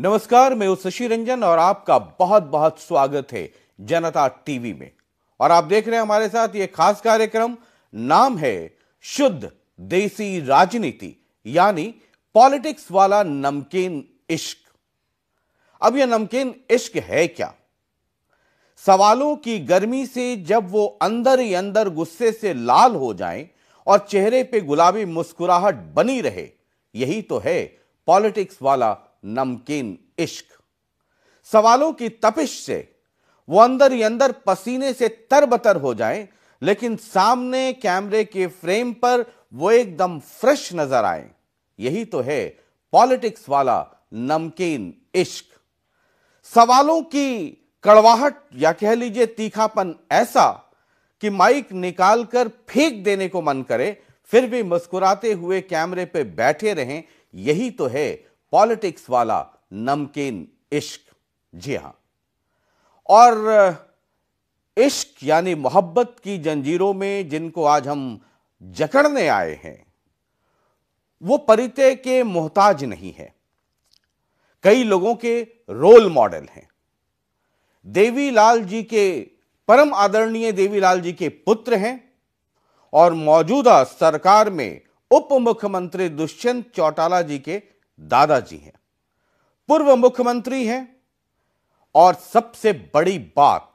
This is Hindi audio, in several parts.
नमस्कार मैं हूं शशि रंजन और आपका बहुत बहुत स्वागत है जनता टीवी में और आप देख रहे हैं हमारे साथ ये खास कार्यक्रम नाम है शुद्ध देसी राजनीति यानी पॉलिटिक्स वाला नमकीन इश्क अब यह नमकीन इश्क है क्या सवालों की गर्मी से जब वो अंदर ही अंदर गुस्से से लाल हो जाएं और चेहरे पे गुलाबी मुस्कुराहट बनी रहे यही तो है पॉलिटिक्स वाला नमकीन इश्क सवालों की तपिश से वो अंदर ही अंदर पसीने से तरबतर हो जाएं, लेकिन सामने कैमरे के फ्रेम पर वो एकदम फ्रेश नजर आए यही तो है पॉलिटिक्स वाला नमकीन इश्क सवालों की कड़वाहट या कह लीजिए तीखापन ऐसा कि माइक निकालकर फेंक देने को मन करे फिर भी मुस्कुराते हुए कैमरे पे बैठे रहें यही तो है पॉलिटिक्स वाला नमकीन इश्क जी हां और इश्क यानी मोहब्बत की जंजीरों में जिनको आज हम जकड़ने आए हैं वो परिते के मोहताज नहीं है कई लोगों के रोल मॉडल हैं देवीलाल जी के परम आदरणीय देवीलाल जी के पुत्र हैं और मौजूदा सरकार में उप मुख्यमंत्री दुष्यंत चौटाला जी के दादाजी हैं पूर्व मुख्यमंत्री हैं और सबसे बड़ी बात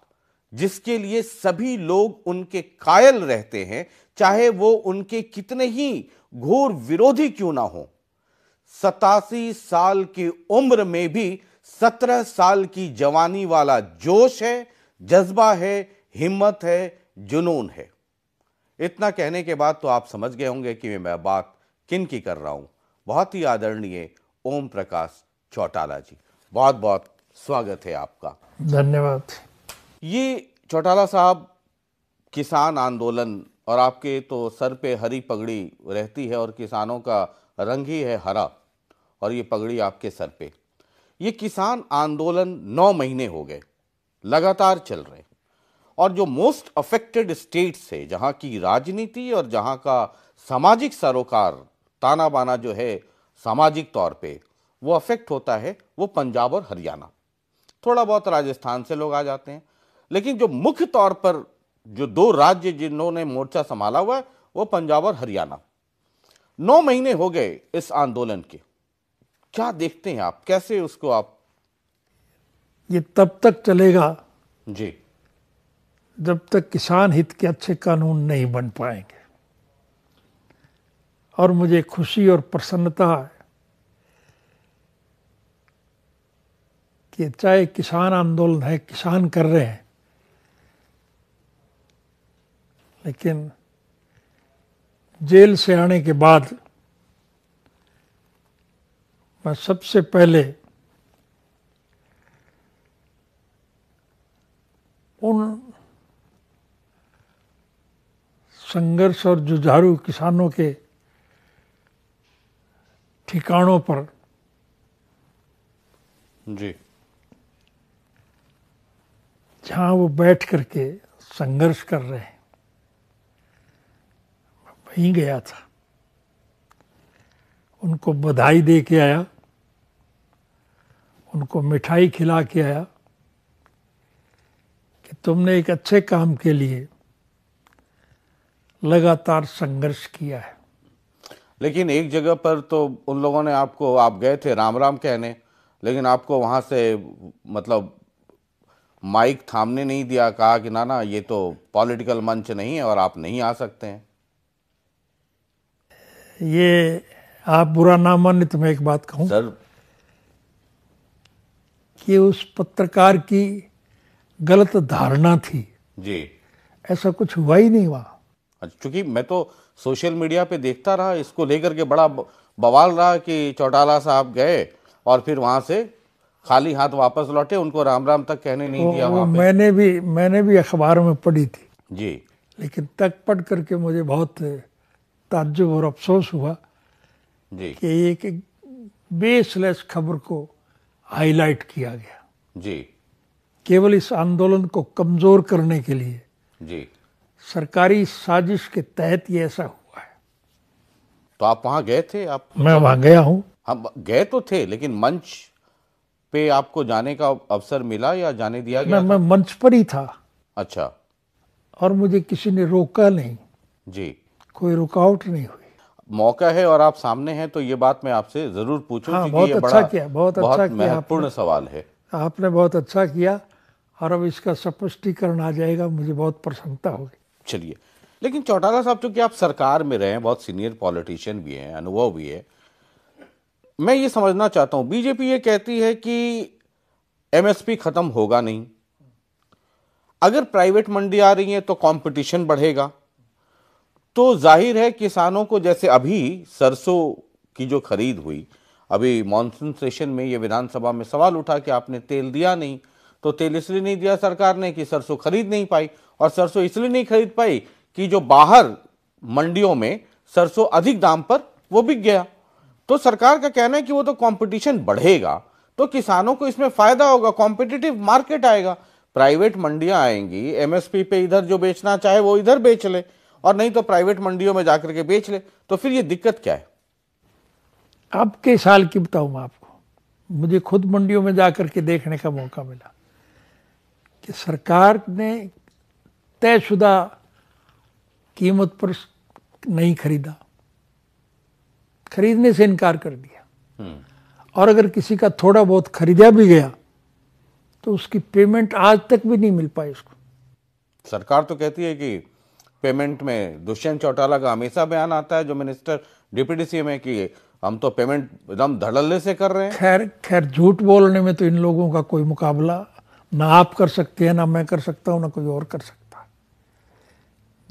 जिसके लिए सभी लोग उनके कायल रहते हैं चाहे वो उनके कितने ही घोर विरोधी क्यों ना हो सतासी साल की उम्र में भी सत्रह साल की जवानी वाला जोश है जज्बा है हिम्मत है जुनून है इतना कहने के बाद तो आप समझ गए होंगे कि मैं बात किन की कर रहा हूं बहुत ही आदरणीय ओम प्रकाश चौटाला जी बहुत बहुत स्वागत है आपका धन्यवाद ये चौटाला साहब किसान आंदोलन और आपके तो सर पे हरी पगड़ी रहती है और किसानों का रंग ही है हरा और ये पगड़ी आपके सर पे ये किसान आंदोलन नौ महीने हो गए लगातार चल रहे और जो मोस्ट अफेक्टेड स्टेट्स है जहाँ की राजनीति और जहाँ का सामाजिक सरोकार ताना बाना जो है सामाजिक तौर पे वो अफेक्ट होता है वो पंजाब और हरियाणा थोड़ा बहुत राजस्थान से लोग आ जाते हैं लेकिन जो मुख्य तौर पर जो दो राज्य जिन्होंने मोर्चा संभाला हुआ है वो पंजाब और हरियाणा नौ महीने हो गए इस आंदोलन के क्या देखते हैं आप कैसे उसको आप ये तब तक चलेगा जी जब तक किसान हित के अच्छे कानून नहीं बन पाएंगे और मुझे खुशी और प्रसन्नता है कि चाहे किसान आंदोलन है किसान कर रहे हैं लेकिन जेल से आने के बाद मैं सबसे पहले उन संघर्ष और जुझारू किसानों के ठिकानों पर जी जहाँ वो बैठ करके संघर्ष कर रहे हैं वहीं गया था उनको बधाई दे के आया उनको मिठाई खिला के आया कि तुमने एक अच्छे काम के लिए लगातार संघर्ष किया है लेकिन एक जगह पर तो उन लोगों ने आपको आप गए थे राम राम कहने लेकिन आपको वहाँ से मतलब माइक थामने नहीं दिया कहा कि ना ना ये तो पॉलिटिकल मंच नहीं है और आप नहीं आ सकते हैं ये आप बुरा ना माने तो मैं एक बात कहूँ सर कि उस पत्रकार की गलत धारणा थी जी ऐसा कुछ हुआ ही नहीं हुआ अच्छा, चूंकि मैं तो सोशल मीडिया पे देखता रहा इसको लेकर के बड़ा बवाल रहा कि चौटाला साहब गए और फिर वहाँ से खाली हाथ वापस लौटे उनको राम राम तक कहने नहीं दिया दिया पे। मैंने भी मैंने भी अखबार में पढ़ी थी जी लेकिन तक पढ़ करके मुझे बहुत ताज्जुब और अफसोस हुआ जी कि एक बेसलेस खबर को हाईलाइट किया गया जी केवल इस आंदोलन को कमजोर करने के लिए जी सरकारी साजिश के तहत ये ऐसा हुआ है तो आप वहां गए थे आप मैं वहां गया हूँ हम गए तो थे लेकिन मंच पे आपको जाने का अवसर मिला या जाने दिया गया मैं, मैं मंच पर ही था अच्छा और मुझे किसी ने रोका नहीं जी कोई रुकावट नहीं हुई मौका है और आप सामने हैं तो ये बात मैं आपसे जरूर पूछूं हाँ, बहुत अच्छा बड़ा, किया बहुत, बहुत अच्छा महत्वपूर्ण सवाल है आपने बहुत अच्छा किया और अब इसका स्पष्टीकरण आ जाएगा मुझे बहुत प्रसन्नता होगी चलिए लेकिन चौटाला साहब चूंकि आप सरकार में रहे बहुत सीनियर पॉलिटिशियन भी हैं अनुभव भी है मैं ये समझना चाहता हूं बीजेपी ये कहती है कि एमएसपी ख़त्म होगा नहीं अगर प्राइवेट मंडी आ रही है तो कंपटीशन बढ़ेगा तो जाहिर है किसानों को जैसे अभी सरसों की जो खरीद हुई अभी मानसून सेशन में ये विधानसभा में सवाल उठा कि आपने तेल दिया नहीं तो तेल इसलिए नहीं दिया सरकार ने कि सरसों खरीद नहीं पाई और सरसों इसलिए नहीं खरीद पाई कि जो बाहर मंडियों में सरसों अधिक दाम पर वो बिक गया तो सरकार का कहना है कि वो तो कंपटीशन बढ़ेगा तो किसानों को इसमें फायदा होगा कॉम्पिटिटिव मार्केट आएगा प्राइवेट मंडियां आएंगी एमएसपी पे इधर जो बेचना चाहे वो इधर बेच ले और नहीं तो प्राइवेट मंडियों में जाकर के बेच ले तो फिर ये दिक्कत क्या है अब के साल की बताऊं मैं आपको मुझे खुद मंडियों में जाकर के देखने का मौका मिला कि सरकार ने तयशुदा कीमत पर नहीं खरीदा खरीदने से इनकार कर दिया हम्म। और अगर किसी का थोड़ा बहुत खरीदा भी गया तो उसकी पेमेंट आज तक भी नहीं मिल पाई उसको सरकार तो कहती है कि पेमेंट में दुष्यंत चौटाला का हमेशा बयान आता है जो मिनिस्टर डिप्टी सीएम है कि हम तो पेमेंट एकदम धड़ल्ले से कर रहे हैं खैर खैर झूठ बोलने में तो इन लोगों का कोई मुकाबला ना आप कर सकते हैं ना मैं कर सकता हूँ ना कोई और कर सकता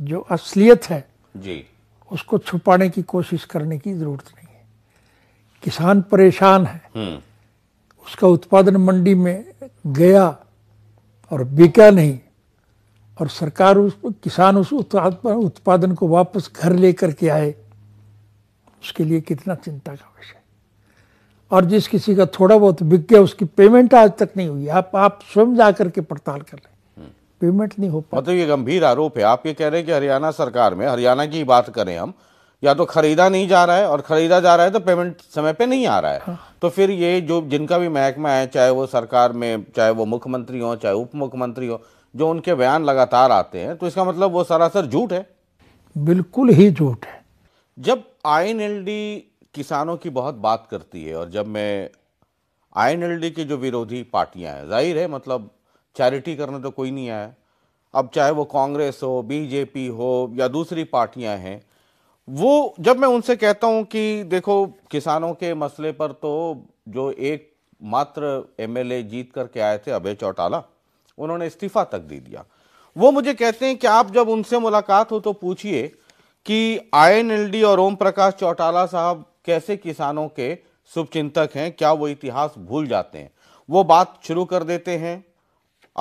जो असलियत है जी उसको छुपाने की कोशिश करने की जरूरत नहीं है किसान परेशान है हम्म। उसका उत्पादन मंडी में गया और बिका नहीं और सरकार उस किसान उस उत्पादन को वापस घर लेकर के आए उसके लिए कितना चिंता का विषय और जिस किसी का थोड़ा बहुत बिक गया उसकी पेमेंट आज तक नहीं हुई आप आप स्वयं जा करके पड़ताल कर लें पेमेंट नहीं हो पाती मतलब ये गंभीर आरोप है आप ये कह रहे हैं कि हरियाणा सरकार में हरियाणा की बात करें हम या तो खरीदा नहीं जा रहा है और खरीदा जा रहा है तो पेमेंट समय पे नहीं आ रहा है हाँ। तो फिर ये जो जिनका भी महकमा है चाहे वो सरकार में चाहे वो मुख्यमंत्री हो चाहे उप मुख्यमंत्री हो जो उनके बयान लगातार आते हैं तो इसका मतलब वो सरासर झूठ है बिल्कुल ही झूठ है जब आई किसानों की बहुत बात करती है और जब मैं आई की जो विरोधी पार्टियां हैं जाहिर है मतलब चैरिटी करने तो कोई नहीं आया अब चाहे वो कांग्रेस हो बीजेपी हो या दूसरी पार्टियां हैं वो जब मैं उनसे कहता हूं कि देखो किसानों के मसले पर तो जो एक मात्र एमएलए जीत करके आए थे अभय चौटाला उन्होंने इस्तीफा तक दे दिया वो मुझे कहते हैं कि आप जब उनसे मुलाकात हो तो पूछिए कि आईएनएलडी और ओम प्रकाश चौटाला साहब कैसे किसानों के शुभचिंतक हैं क्या वो इतिहास भूल जाते हैं वो बात शुरू कर देते हैं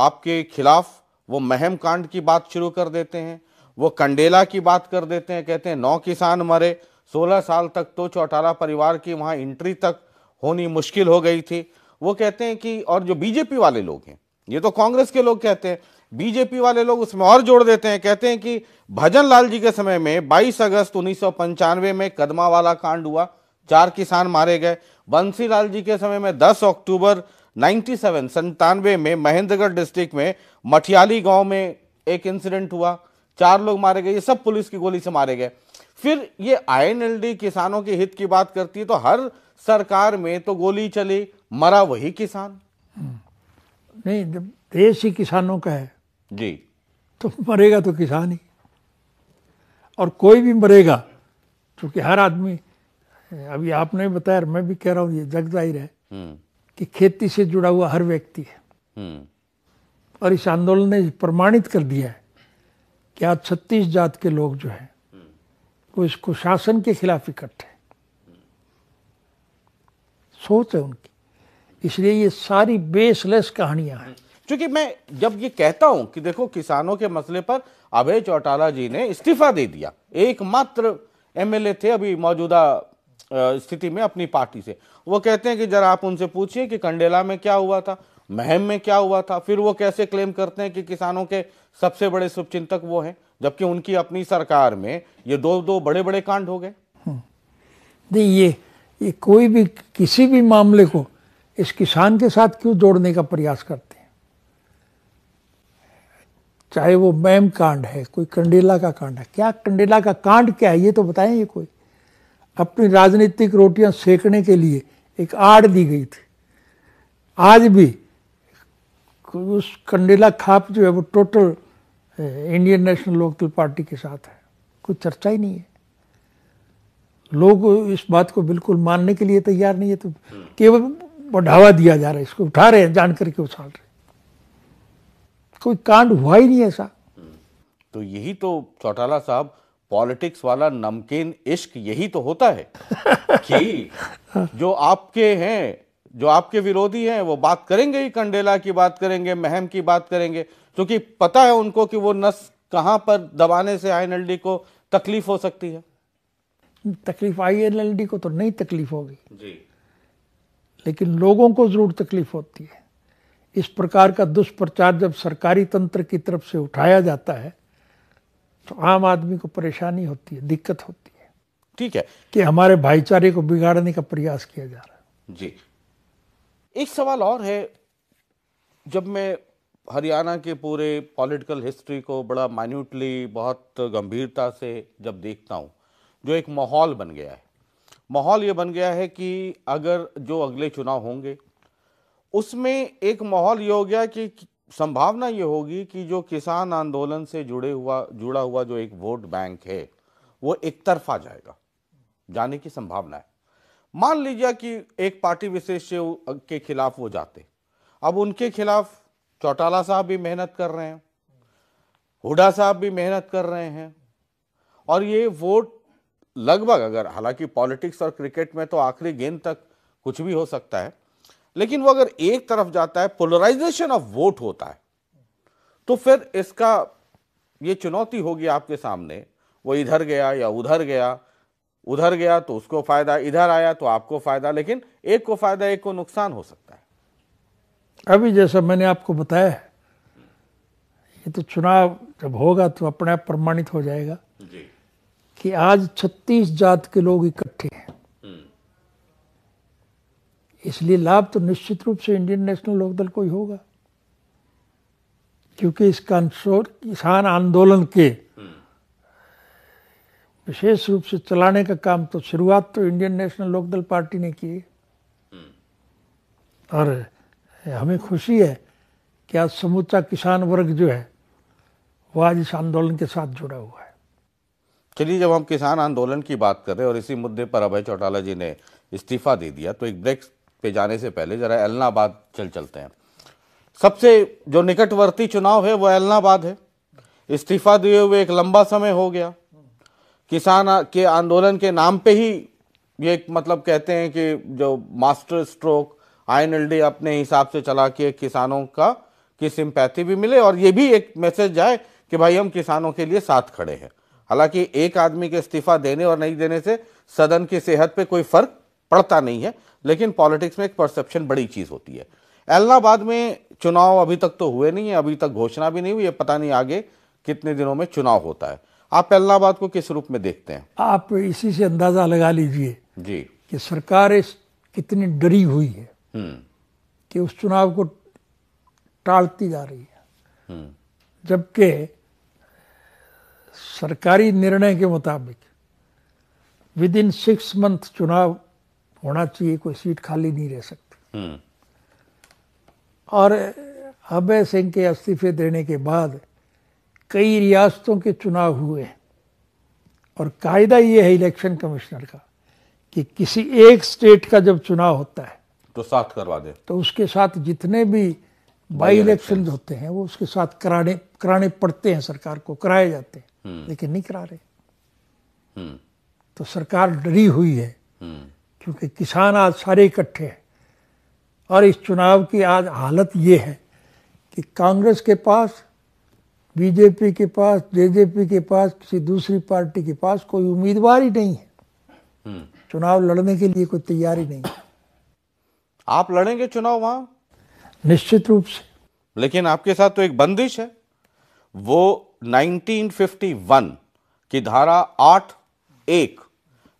आपके खिलाफ वो महम कांड की बात शुरू कर देते हैं वो कंडेला की बात कर देते हैं कहते हैं नौ किसान मरे सोलह साल तक तो चौटाला परिवार की वहाँ एंट्री तक होनी मुश्किल हो गई थी वो कहते हैं कि और जो बीजेपी वाले लोग हैं ये तो कांग्रेस के लोग कहते हैं बीजेपी वाले लोग उसमें और जोड़ देते हैं कहते हैं कि भजन लाल जी के समय में 22 अगस्त उन्नीस में कदमा वाला कांड हुआ चार किसान मारे गए बंसी लाल जी के समय में 10 अक्टूबर 97 संतानवे में महेंद्रगढ़ डिस्ट्रिक्ट में मठियाली गांव में एक इंसिडेंट हुआ चार लोग मारे गए ये सब पुलिस की गोली से मारे गए फिर ये आईएनएलडी किसानों के हित की बात करती है तो हर सरकार में तो गोली चली मरा वही किसान नहीं देश ही किसानों का है जी तो मरेगा तो किसान ही और कोई भी मरेगा क्योंकि हर आदमी अभी आपने बताया मैं भी कह रहा हूँ ये जग जाहिर है हम्म। कि खेती से जुड़ा हुआ हर व्यक्ति है हम्म। और इस आंदोलन ने प्रमाणित कर दिया है कि आज छत्तीस जात के लोग जो हैं हम्म। वो इस कुशासन के खिलाफ इकट्ठे सोच है उनकी इसलिए ये सारी बेसलेस कहानियां हैं क्योंकि मैं जब ये कहता हूं कि देखो किसानों के मसले पर अभय चौटाला जी ने इस्तीफा दे दिया एकमात्र एमएलए थे अभी मौजूदा स्थिति में अपनी पार्टी से वो कहते हैं कि जरा आप उनसे पूछिए कि कंडेला में क्या हुआ था महम में क्या हुआ था फिर वो कैसे क्लेम करते हैं कि किसानों के सबसे बड़े शुभचिंतक वो हैं जबकि उनकी अपनी सरकार में ये दो दो बड़े बड़े कांड हो गए हम्म। ये ये कोई भी किसी भी मामले को इस किसान के साथ क्यों जोड़ने का प्रयास करते हैं चाहे वो मैम कांड है कोई कंडेला का कांड है क्या कंडेला का कांड क्या है ये तो बताएं ये कोई अपनी राजनीतिक रोटियां सेकने के लिए एक आड़ दी गई थी आज भी उस कंडेला खाप जो है वो total Indian National Lokdal party के साथ है कोई चर्चा ही नहीं है लोग इस बात को बिल्कुल मानने के लिए तैयार नहीं है तो केवल बढ़ावा दिया जा रहा है इसको उठा रहे हैं जान करके उछाल रहे कोई कांड हुआ ही नहीं ऐसा तो यही तो चौटाला साहब पॉलिटिक्स वाला नमकीन इश्क यही तो होता है कि जो आपके हैं जो आपके विरोधी हैं वो बात करेंगे ही कंडेला की बात करेंगे महम की बात करेंगे क्योंकि पता है उनको कि वो नस कहाँ पर दबाने से आई को तकलीफ हो सकती है तकलीफ आई को तो नहीं तकलीफ होगी जी लेकिन लोगों को जरूर तकलीफ होती है इस प्रकार का दुष्प्रचार जब सरकारी तंत्र की तरफ से उठाया जाता है तो आम आदमी को परेशानी होती है दिक्कत होती है ठीक है कि हमारे भाईचारे को बिगाड़ने का प्रयास किया जा रहा है जी एक सवाल और है जब मैं हरियाणा के पूरे पॉलिटिकल हिस्ट्री को बड़ा माइन्यूटली बहुत गंभीरता से जब देखता हूँ जो एक माहौल बन गया है माहौल ये बन गया है कि अगर जो अगले चुनाव होंगे उसमें एक माहौल ये हो गया कि संभावना ये होगी कि जो किसान आंदोलन से जुड़े हुआ जुड़ा हुआ जो एक वोट बैंक है वो एक तरफा जाएगा जाने की संभावना है मान लीजिए कि एक पार्टी विशेष के खिलाफ वो जाते अब उनके खिलाफ चौटाला साहब भी मेहनत कर रहे हैं हुडा साहब भी मेहनत कर रहे हैं और ये वोट लगभग अगर हालांकि पॉलिटिक्स और क्रिकेट में तो आखिरी गेंद तक कुछ भी हो सकता है लेकिन वो अगर एक तरफ जाता है पोलराइजेशन ऑफ वोट होता है तो फिर इसका ये चुनौती होगी आपके सामने वो इधर गया या उधर गया उधर गया तो उसको फायदा इधर आया तो आपको फायदा लेकिन एक को फायदा एक को नुकसान हो सकता है अभी जैसा मैंने आपको बताया ये तो चुनाव जब होगा तो अपने आप प्रमाणित हो जाएगा जी। कि आज 36 जात के लोग इकट्ठे हैं इसलिए लाभ तो निश्चित रूप से इंडियन नेशनल लोकदल को ही होगा क्योंकि इस कंसोर किसान आंदोलन के विशेष रूप से चलाने का काम तो शुरुआत तो इंडियन नेशनल लोकदल पार्टी ने की और हमें खुशी है कि आज समूचा किसान वर्ग जो है वो आज इस आंदोलन के साथ जुड़ा हुआ है चलिए जब हम किसान आंदोलन की बात कर रहे हैं और इसी मुद्दे पर अभय चौटाला जी ने इस्तीफा दे दिया तो एक ब्रेक पे जाने से पहले ज़रा एलनाबाद चल चलते हैं सबसे जो निकटवर्ती चुनाव है वो एलनाबाद है इस्तीफा दिए हुए एक लंबा समय हो गया किसान के आंदोलन के नाम पे ही ये मतलब कहते हैं कि जो मास्टर स्ट्रोक आई अपने हिसाब से चला के किसानों का की सिंपैथी भी मिले और ये भी एक मैसेज जाए कि भाई हम किसानों के लिए साथ खड़े हैं हालांकि एक आदमी के इस्तीफा देने और नहीं देने से सदन की सेहत पे कोई फर्क पड़ता नहीं है लेकिन पॉलिटिक्स में एक परसेप्शन बड़ी चीज़ होती है एलनाबाद में चुनाव अभी तक तो हुए नहीं है अभी तक घोषणा भी नहीं हुई है पता नहीं आगे कितने दिनों में चुनाव होता है आप एलनाबाद को किस रूप में देखते हैं आप इसी से अंदाज़ा लगा लीजिए जी कि सरकार इस कितनी डरी हुई है हम्म। कि उस चुनाव को टालती जा रही है हम्म। जबकि सरकारी निर्णय के मुताबिक विद इन सिक्स मंथ चुनाव होना चाहिए कोई सीट खाली नहीं रह सकती हम्म। और अभय सिंह के इस्तीफे देने के बाद कई रियासतों के चुनाव हुए और कायदा ये है इलेक्शन कमिश्नर का कि किसी एक स्टेट का जब चुनाव होता है तो साथ करवा दे तो उसके साथ जितने भी बाई इलेक्शन होते हैं वो उसके साथ कराने कराने पड़ते हैं सरकार को कराए जाते हैं हम्म। लेकिन नहीं करा रहे हम्म। तो सरकार डरी हुई है क्योंकि किसान आज सारे इकट्ठे हैं और इस चुनाव की आज हालत ये है कि कांग्रेस के पास बीजेपी के पास जेजेपी के पास किसी दूसरी पार्टी के पास कोई उम्मीदवार ही नहीं है हम्म। चुनाव लड़ने के लिए कोई तैयारी नहीं है आप लड़ेंगे चुनाव वहां निश्चित रूप से लेकिन आपके साथ तो एक बंदिश है वो 1951 की धारा आठ एक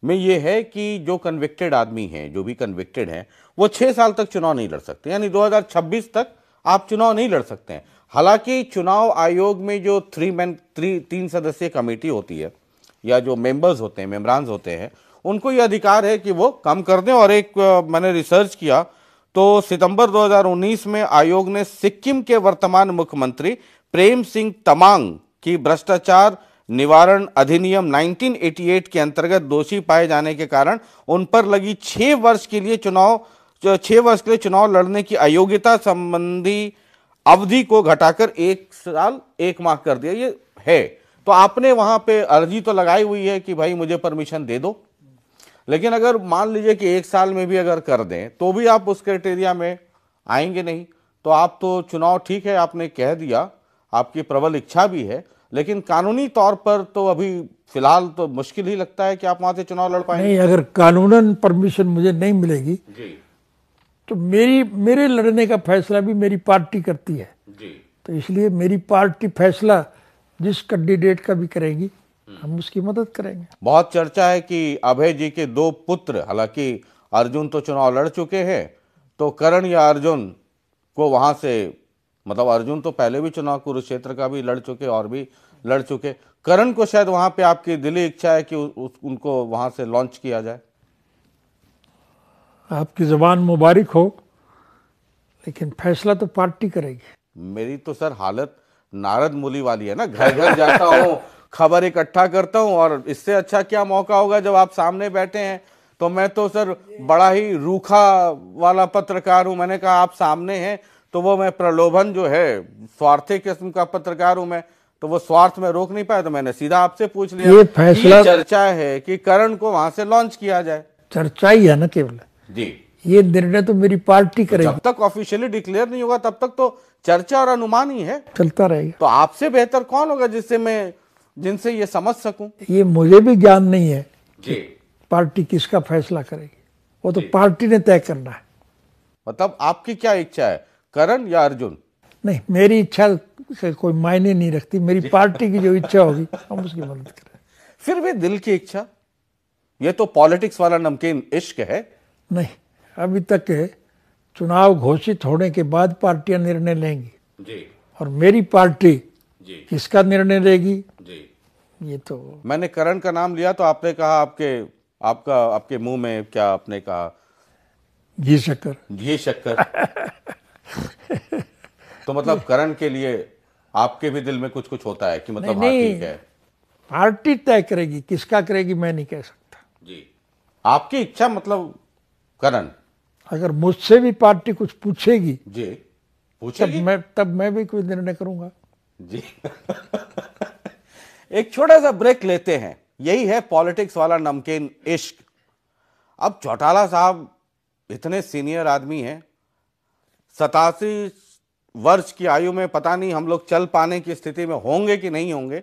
में ये है कि जो कन्विक्टेड आदमी हैं जो भी कन्विक्टेड हैं वो छः साल तक चुनाव नहीं लड़ सकते यानी 2026 तक आप चुनाव नहीं लड़ सकते हैं हालांकि चुनाव आयोग में जो थ्री मैन थ्री तीन सदस्यीय कमेटी होती है या जो मेंबर्स होते हैं मेम्बरान्स होते हैं उनको ये अधिकार है कि वो कम कर दें और एक मैंने रिसर्च किया तो सितंबर 2019 में आयोग ने सिक्किम के वर्तमान मुख्यमंत्री प्रेम सिंह तमांग की भ्रष्टाचार निवारण अधिनियम 1988 के अंतर्गत दोषी पाए जाने के कारण उन पर लगी छह वर्ष के लिए चुनाव छह वर्ष के लिए चुनाव लड़ने की अयोग्यता संबंधी अवधि को घटाकर एक साल एक माह कर दिया ये है तो आपने वहां पे अर्जी तो लगाई हुई है कि भाई मुझे परमिशन दे दो लेकिन अगर मान लीजिए कि एक साल में भी अगर कर दें तो भी आप उस क्राइटेरिया में आएंगे नहीं तो आप तो चुनाव ठीक है आपने कह दिया आपकी प्रबल इच्छा भी है लेकिन कानूनी तौर पर तो अभी फिलहाल तो मुश्किल ही लगता है कि आप वहां से चुनाव लड़ पाएंगे नहीं अगर कानूनन परमिशन मुझे नहीं मिलेगी जी तो मेरी मेरे लड़ने का फैसला भी मेरी पार्टी करती है जी तो इसलिए मेरी पार्टी फैसला जिस कैंडिडेट का भी करेगी हम उसकी मदद करेंगे बहुत चर्चा है कि अभय जी के दो पुत्र हालांकि अर्जुन तो चुनाव लड़ चुके हैं तो करण या अर्जुन को वहां से मतलब अर्जुन तो पहले भी चुनाव कुरुक्षेत्र का भी लड़ चुके और भी लड़ चुके करण को शायद वहां पे आपकी दिली इच्छा है कि उस, उनको वहां से लॉन्च किया जाए आपकी ज़बान मुबारक हो लेकिन फैसला तो पार्टी करेगी मेरी तो सर हालत नारद मूली वाली है ना घर घर जाता हूँ खबर इकट्ठा करता हूँ और इससे अच्छा क्या मौका होगा जब आप सामने बैठे हैं तो मैं तो सर बड़ा ही रूखा वाला पत्रकार हूँ मैंने कहा आप सामने हैं तो वो मैं प्रलोभन जो है स्वार्थी किस्म का पत्रकार हूं मैं तो वो स्वार्थ में रोक नहीं पाया तो मैंने सीधा आपसे पूछ लिया ये फैसला चर्चा है कि करण को वहां से लॉन्च किया जाए चर्चा ही है ना केवल जी ये निर्णय तो मेरी पार्टी तो करेगी जब तक ऑफिशियली डिक्लेयर नहीं होगा तब तक तो चर्चा और अनुमान ही है चलता रहेगा तो आपसे बेहतर कौन होगा जिससे मैं जिनसे ये समझ सकूं ये मुझे भी ज्ञान नहीं है पार्टी किसका फैसला करेगी वो तो पार्टी ने तय करना है मतलब आपकी क्या इच्छा है करण या अर्जुन नहीं मेरी इच्छा से कोई मायने नहीं रखती मेरी पार्टी की जो इच्छा होगी हम उसकी मदद करें फिर भी दिल की इच्छा ये तो पॉलिटिक्स वाला नमकीन इश्क है नहीं अभी तक चुनाव घोषित होने के बाद पार्टियां निर्णय लेंगी जी और मेरी पार्टी जी किसका निर्णय लेगी जी ये तो मैंने करण का नाम लिया तो आपने कहा आपके आपका आपके मुंह में क्या आपने कहा घी शक्कर घी शक्कर तो मतलब करण के लिए आपके भी दिल में कुछ कुछ होता है कि मतलब नहीं, हाँ, नहीं, ठीक है पार्टी तय करेगी किसका करेगी मैं नहीं कह सकता जी आपकी इच्छा मतलब करण अगर मुझसे भी पार्टी कुछ पूछेगी जी पूछेगी तब मैं तब मैं भी कोई निर्णय करूंगा जी एक छोटा सा ब्रेक लेते हैं यही है पॉलिटिक्स वाला नमकीन इश्क अब चौटाला साहब इतने सीनियर आदमी हैं सतासी वर्ष की आयु में पता नहीं हम लोग चल पाने की स्थिति में होंगे कि नहीं होंगे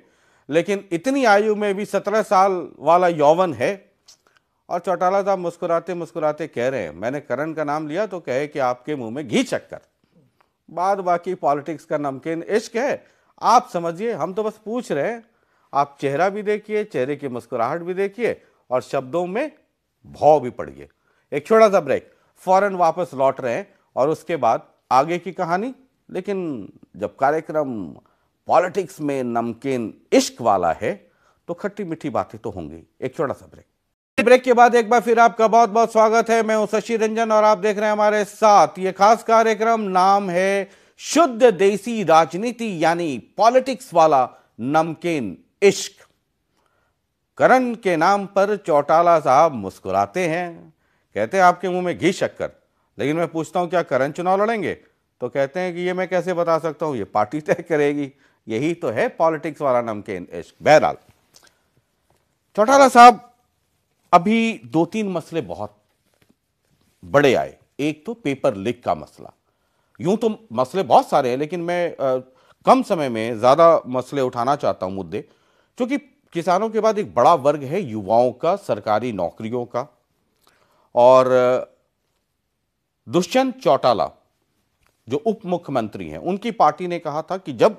लेकिन इतनी आयु में भी सत्रह साल वाला यौवन है और चौटाला साहब मुस्कुराते मुस्कुराते कह रहे हैं मैंने करण का नाम लिया तो कहे कि आपके मुंह में घी चक्कर बाद बाकी पॉलिटिक्स का नमकीन इश्क है आप समझिए हम तो बस पूछ रहे हैं आप चेहरा भी देखिए चेहरे की मुस्कुराहट भी देखिए और शब्दों में भाव भी पड़िए एक छोटा सा ब्रेक फौरन वापस लौट रहे हैं और उसके बाद आगे की कहानी लेकिन जब कार्यक्रम पॉलिटिक्स में नमकीन इश्क वाला है तो खट्टी मीठी बातें तो होंगी एक छोटा सा ब्रेक ब्रेक के बाद एक बार फिर आपका बहुत बहुत स्वागत है मैं हूं शशि रंजन और आप देख रहे हैं हमारे साथ ये खास कार्यक्रम नाम है शुद्ध देसी राजनीति यानी पॉलिटिक्स वाला नमकीन इश्क करण के नाम पर चौटाला साहब मुस्कुराते हैं कहते हैं आपके मुंह में घी शक्कर लेकिन मैं पूछता हूँ क्या करण चुनाव लड़ेंगे तो कहते हैं कि ये मैं कैसे बता सकता हूँ ये पार्टी तय करेगी यही तो है पॉलिटिक्स वाला नमकीन इश्क बहरहाल चौटाला साहब अभी दो तीन मसले बहुत बड़े आए एक तो पेपर लीक का मसला यूं तो मसले बहुत सारे हैं लेकिन मैं आ, कम समय में ज़्यादा मसले उठाना चाहता हूं मुद्दे क्योंकि किसानों के बाद एक बड़ा वर्ग है युवाओं का सरकारी नौकरियों का और दुष्यंत चौटाला जो उप मुख्यमंत्री हैं उनकी पार्टी ने कहा था कि जब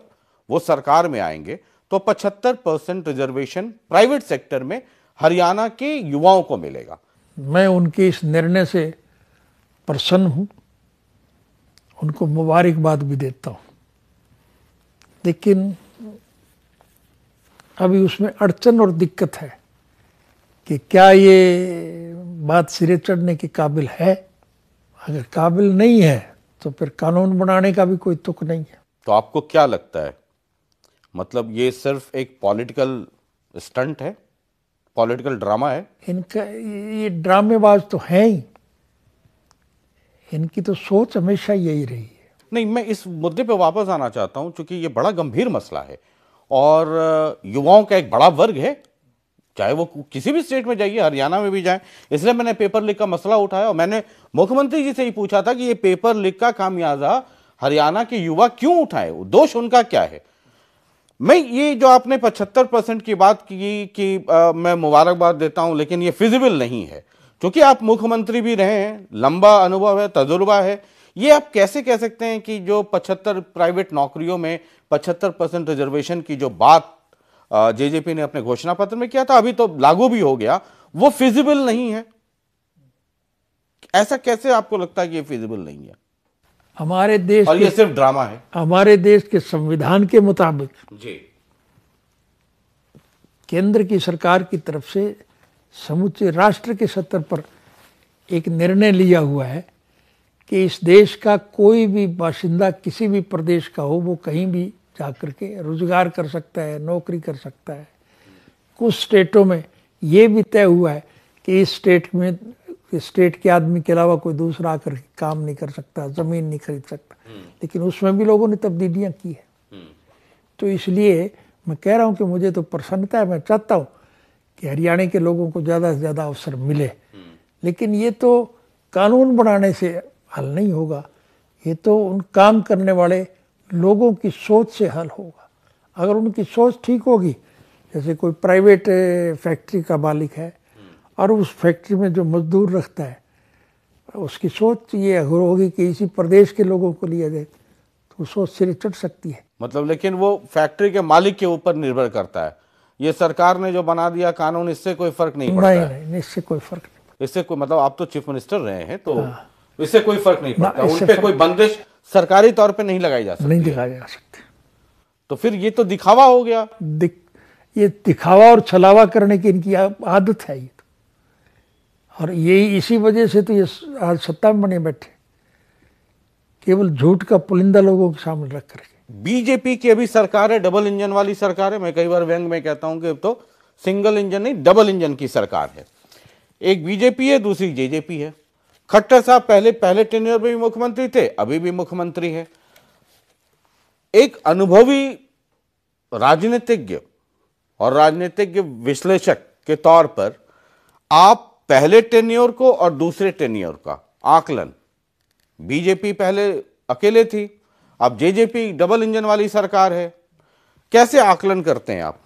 वो सरकार में आएंगे तो 75 परसेंट रिजर्वेशन प्राइवेट सेक्टर में हरियाणा के युवाओं को मिलेगा मैं उनके इस निर्णय से प्रसन्न हूं उनको मुबारकबाद भी देता हूं लेकिन अभी उसमें अड़चन और दिक्कत है कि क्या ये बात सिरे चढ़ने के काबिल है अगर काबिल नहीं है तो फिर कानून बनाने का भी कोई तुक नहीं है तो आपको क्या लगता है मतलब ये सिर्फ एक पॉलिटिकल स्टंट है पॉलिटिकल ड्रामा है इनका ये ड्रामेबाज तो है ही इनकी तो सोच हमेशा यही रही है नहीं मैं इस मुद्दे पे वापस आना चाहता हूँ क्योंकि ये बड़ा गंभीर मसला है और युवाओं का एक बड़ा वर्ग है चाहे वो किसी भी स्टेट में जाइए हरियाणा में भी जाए इसलिए मैंने पेपर लीक का मसला उठाया और मैंने मुख्यमंत्री जी से ही पूछा था कि ये पेपर लीक का कामयाजा हरियाणा के युवा क्यों उठाए दोष उनका क्या है मैं ये जो आपने 75 परसेंट की बात की कि आ, मैं मुबारकबाद देता हूं लेकिन ये फिजिबल नहीं है क्योंकि आप मुख्यमंत्री भी रहे हैं लंबा अनुभव है तजुर्बा है ये आप कैसे कह सकते हैं कि जो 75 प्राइवेट नौकरियों में 75 परसेंट रिजर्वेशन की जो बात जेजेपी ने अपने घोषणा पत्र में किया था अभी तो लागू भी हो गया वो फिजिबल नहीं है ऐसा कैसे आपको लगता है कि ये फिजिबल नहीं है हमारे देश और ये सिर्फ ड्रामा है हमारे देश के संविधान के मुताबिक जी केंद्र की सरकार की तरफ से समूचे राष्ट्र के सत्तर पर एक निर्णय लिया हुआ है कि इस देश का कोई भी बाशिंदा किसी भी प्रदेश का हो वो कहीं भी जा कर के रोजगार कर सकता है नौकरी कर सकता है कुछ स्टेटों में ये भी तय हुआ है कि इस स्टेट में स्टेट के आदमी के अलावा कोई दूसरा आकर काम नहीं कर सकता ज़मीन नहीं खरीद सकता हम्म। लेकिन उसमें भी लोगों ने तब्दीलियाँ की है हम्म। तो इसलिए मैं कह रहा हूँ कि मुझे तो प्रसन्नता है मैं चाहता हूँ कि हरियाणा के लोगों को ज़्यादा से ज़्यादा अवसर मिले हम्म। लेकिन ये तो कानून बनाने से हल नहीं होगा ये तो उन काम करने वाले लोगों की सोच से हल होगा अगर उनकी सोच ठीक होगी जैसे कोई प्राइवेट फैक्ट्री का मालिक है और उस फैक्ट्री में जो मजदूर रखता है उसकी सोच ये होगी कि इसी प्रदेश के लोगों को लिया जाए तो सोच सिरे चढ़ सकती है मतलब लेकिन वो फैक्ट्री के मालिक के ऊपर निर्भर करता है ये सरकार ने जो बना दिया कानून इससे कोई फर्क नहीं पड़ता नहीं, नहीं, नहीं इससे कोई फर्क नहीं इससे कोई मतलब आप तो चीफ मिनिस्टर रहे हैं तो हाँ। इससे कोई फर्क नहीं पड़ता उन पर कोई बंदिश सरकारी तौर पे नहीं लगाई जा सकती नहीं दिखाई जा सकती तो फिर ये तो दिखावा हो गया दिख, ये दिखावा और छलावा करने की इनकी आदत है ये तो और यही इसी वजह से तो ये आज सत्ता में बने बैठे केवल झूठ का पुलिंदा लोगों के सामने रख करके बीजेपी की अभी सरकार है डबल इंजन वाली सरकार है मैं कई बार व्यंग में कहता हूं कि तो सिंगल इंजन नहीं डबल इंजन की सरकार है एक बीजेपी है दूसरी जेजेपी है खट्टर साहब पहले पहले टेन्योर में भी मुख्यमंत्री थे अभी भी मुख्यमंत्री हैं एक अनुभवी राजनीतिज्ञ और राजनीतिज्ञ विश्लेषक के तौर पर आप पहले टेन्योर को और दूसरे टेन्योर का आकलन बीजेपी पहले अकेले थी अब जेजेपी डबल इंजन वाली सरकार है कैसे आकलन करते हैं आप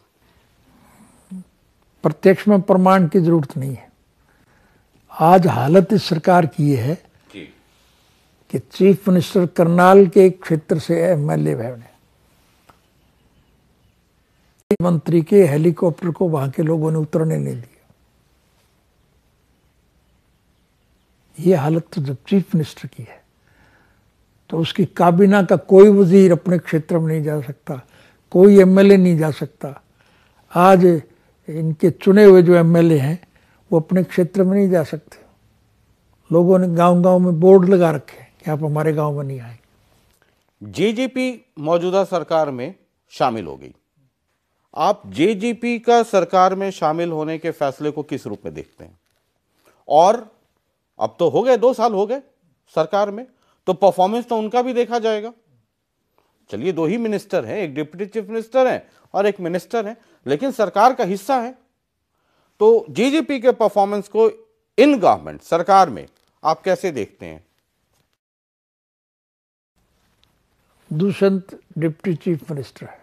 प्रत्यक्ष में प्रमाण की जरूरत नहीं है आज हालत इस सरकार की ये है कि चीफ मिनिस्टर करनाल के क्षेत्र से एम एल ए मंत्री के हेलीकॉप्टर को वहां के लोगों ने उतरने नहीं दिया ये हालत तो जब चीफ मिनिस्टर की है तो उसकी काबिना का कोई वजीर अपने क्षेत्र में नहीं जा सकता कोई एमएलए नहीं जा सकता आज इनके चुने हुए जो एमएलए हैं वो अपने क्षेत्र में नहीं जा सकते लोगों ने गांव-गांव में बोर्ड लगा रखे हैं कि आप हमारे गांव में नहीं आए जेजेपी मौजूदा सरकार में शामिल हो गई आप जेजेपी का सरकार में शामिल होने के फैसले को किस रूप में देखते हैं और अब तो हो गए दो साल हो गए सरकार में तो परफॉर्मेंस तो उनका भी देखा जाएगा चलिए दो ही मिनिस्टर हैं एक डिप्टी चीफ मिनिस्टर हैं और एक मिनिस्टर हैं लेकिन सरकार का हिस्सा है तो जीजीपी के परफॉर्मेंस को इन गवर्नमेंट सरकार में आप कैसे देखते हैं दुष्यंत डिप्टी चीफ मिनिस्टर है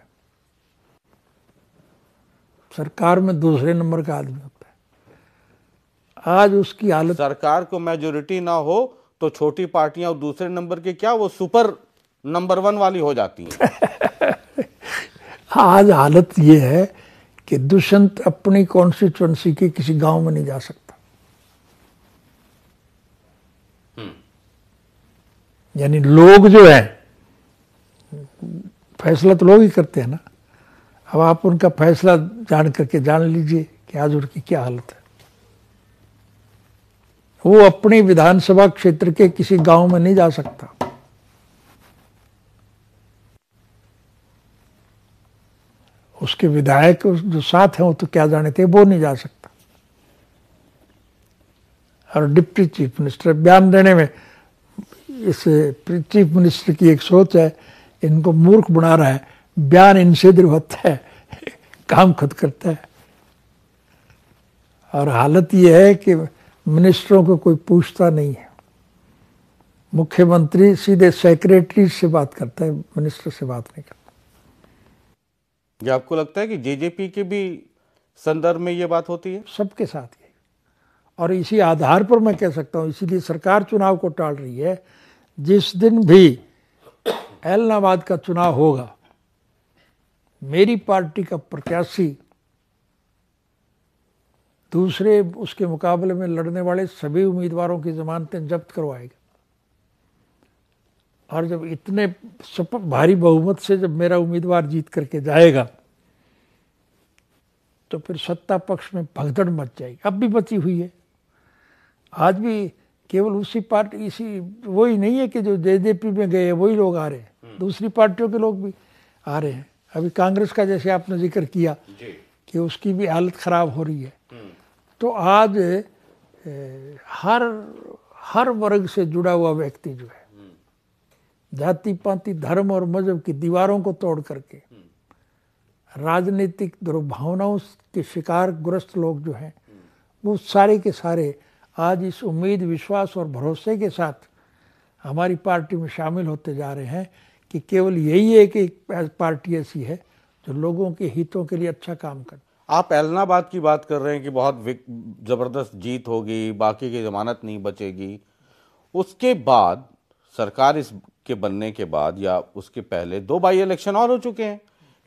सरकार में दूसरे नंबर का आदमी होता है आज उसकी हालत सरकार को मेजोरिटी ना हो तो छोटी पार्टियां और दूसरे नंबर के क्या वो सुपर नंबर वन वाली हो जाती हैं आज हालत ये है कि दुष्यंत अपनी कॉन्स्टिट्युएंसी के किसी गांव में नहीं जा सकता हम्म। यानी लोग जो है फैसला तो लोग ही करते हैं ना अब आप उनका फैसला जान करके जान लीजिए कि आज उनकी क्या हालत है वो अपने विधानसभा क्षेत्र के किसी गांव में नहीं जा सकता उसके विधायक जो साथ हैं वो तो क्या जाने थे वो नहीं जा सकता और डिप्टी चीफ मिनिस्टर बयान देने में इस चीफ मिनिस्टर की एक सोच है इनको मूर्ख बना रहा है बयान इनसे दृढ़ है काम खुद करता है और हालत यह है कि मिनिस्टरों को कोई पूछता नहीं है मुख्यमंत्री सीधे सेक्रेटरी से बात करता है मिनिस्टर से बात नहीं करता ये आपको लगता है कि जेजेपी के भी संदर्भ में ये बात होती है सबके साथ ये और इसी आधार पर मैं कह सकता हूँ इसीलिए सरकार चुनाव को टाल रही है जिस दिन भी एलनाबाद का चुनाव होगा मेरी पार्टी का प्रत्याशी दूसरे उसके मुकाबले में लड़ने वाले सभी उम्मीदवारों की जमानतें जब्त करवाएगा और जब इतने भारी बहुमत से जब मेरा उम्मीदवार जीत करके जाएगा तो फिर सत्ता पक्ष में भगदड़ मच जाएगी अब भी बची हुई है आज भी केवल उसी पार्टी इसी वही नहीं है कि जो जेजेपी में गए वही लोग आ रहे हैं हम्म। दूसरी पार्टियों के लोग भी आ रहे हैं अभी कांग्रेस का जैसे आपने जिक्र किया कि उसकी भी हालत ख़राब हो रही है हम्म। तो आज हर हर वर्ग से जुड़ा हुआ व्यक्ति जो है जाति पाति धर्म और मजहब की दीवारों को तोड़ करके राजनीतिक दुर्भावनाओं के शिकार ग्रस्त लोग जो हैं वो सारे के सारे आज इस उम्मीद विश्वास और भरोसे के साथ हमारी पार्टी में शामिल होते जा रहे हैं कि केवल यही एक एक पार्टी ऐसी है जो लोगों के हितों के लिए अच्छा काम कर आप एलनाबाद की बात कर रहे हैं कि बहुत ज़बरदस्त जीत होगी बाकी की ज़मानत नहीं बचेगी उसके बाद सरकार इस के बनने के बाद या उसके पहले दो बाई इलेक्शन और हो चुके हैं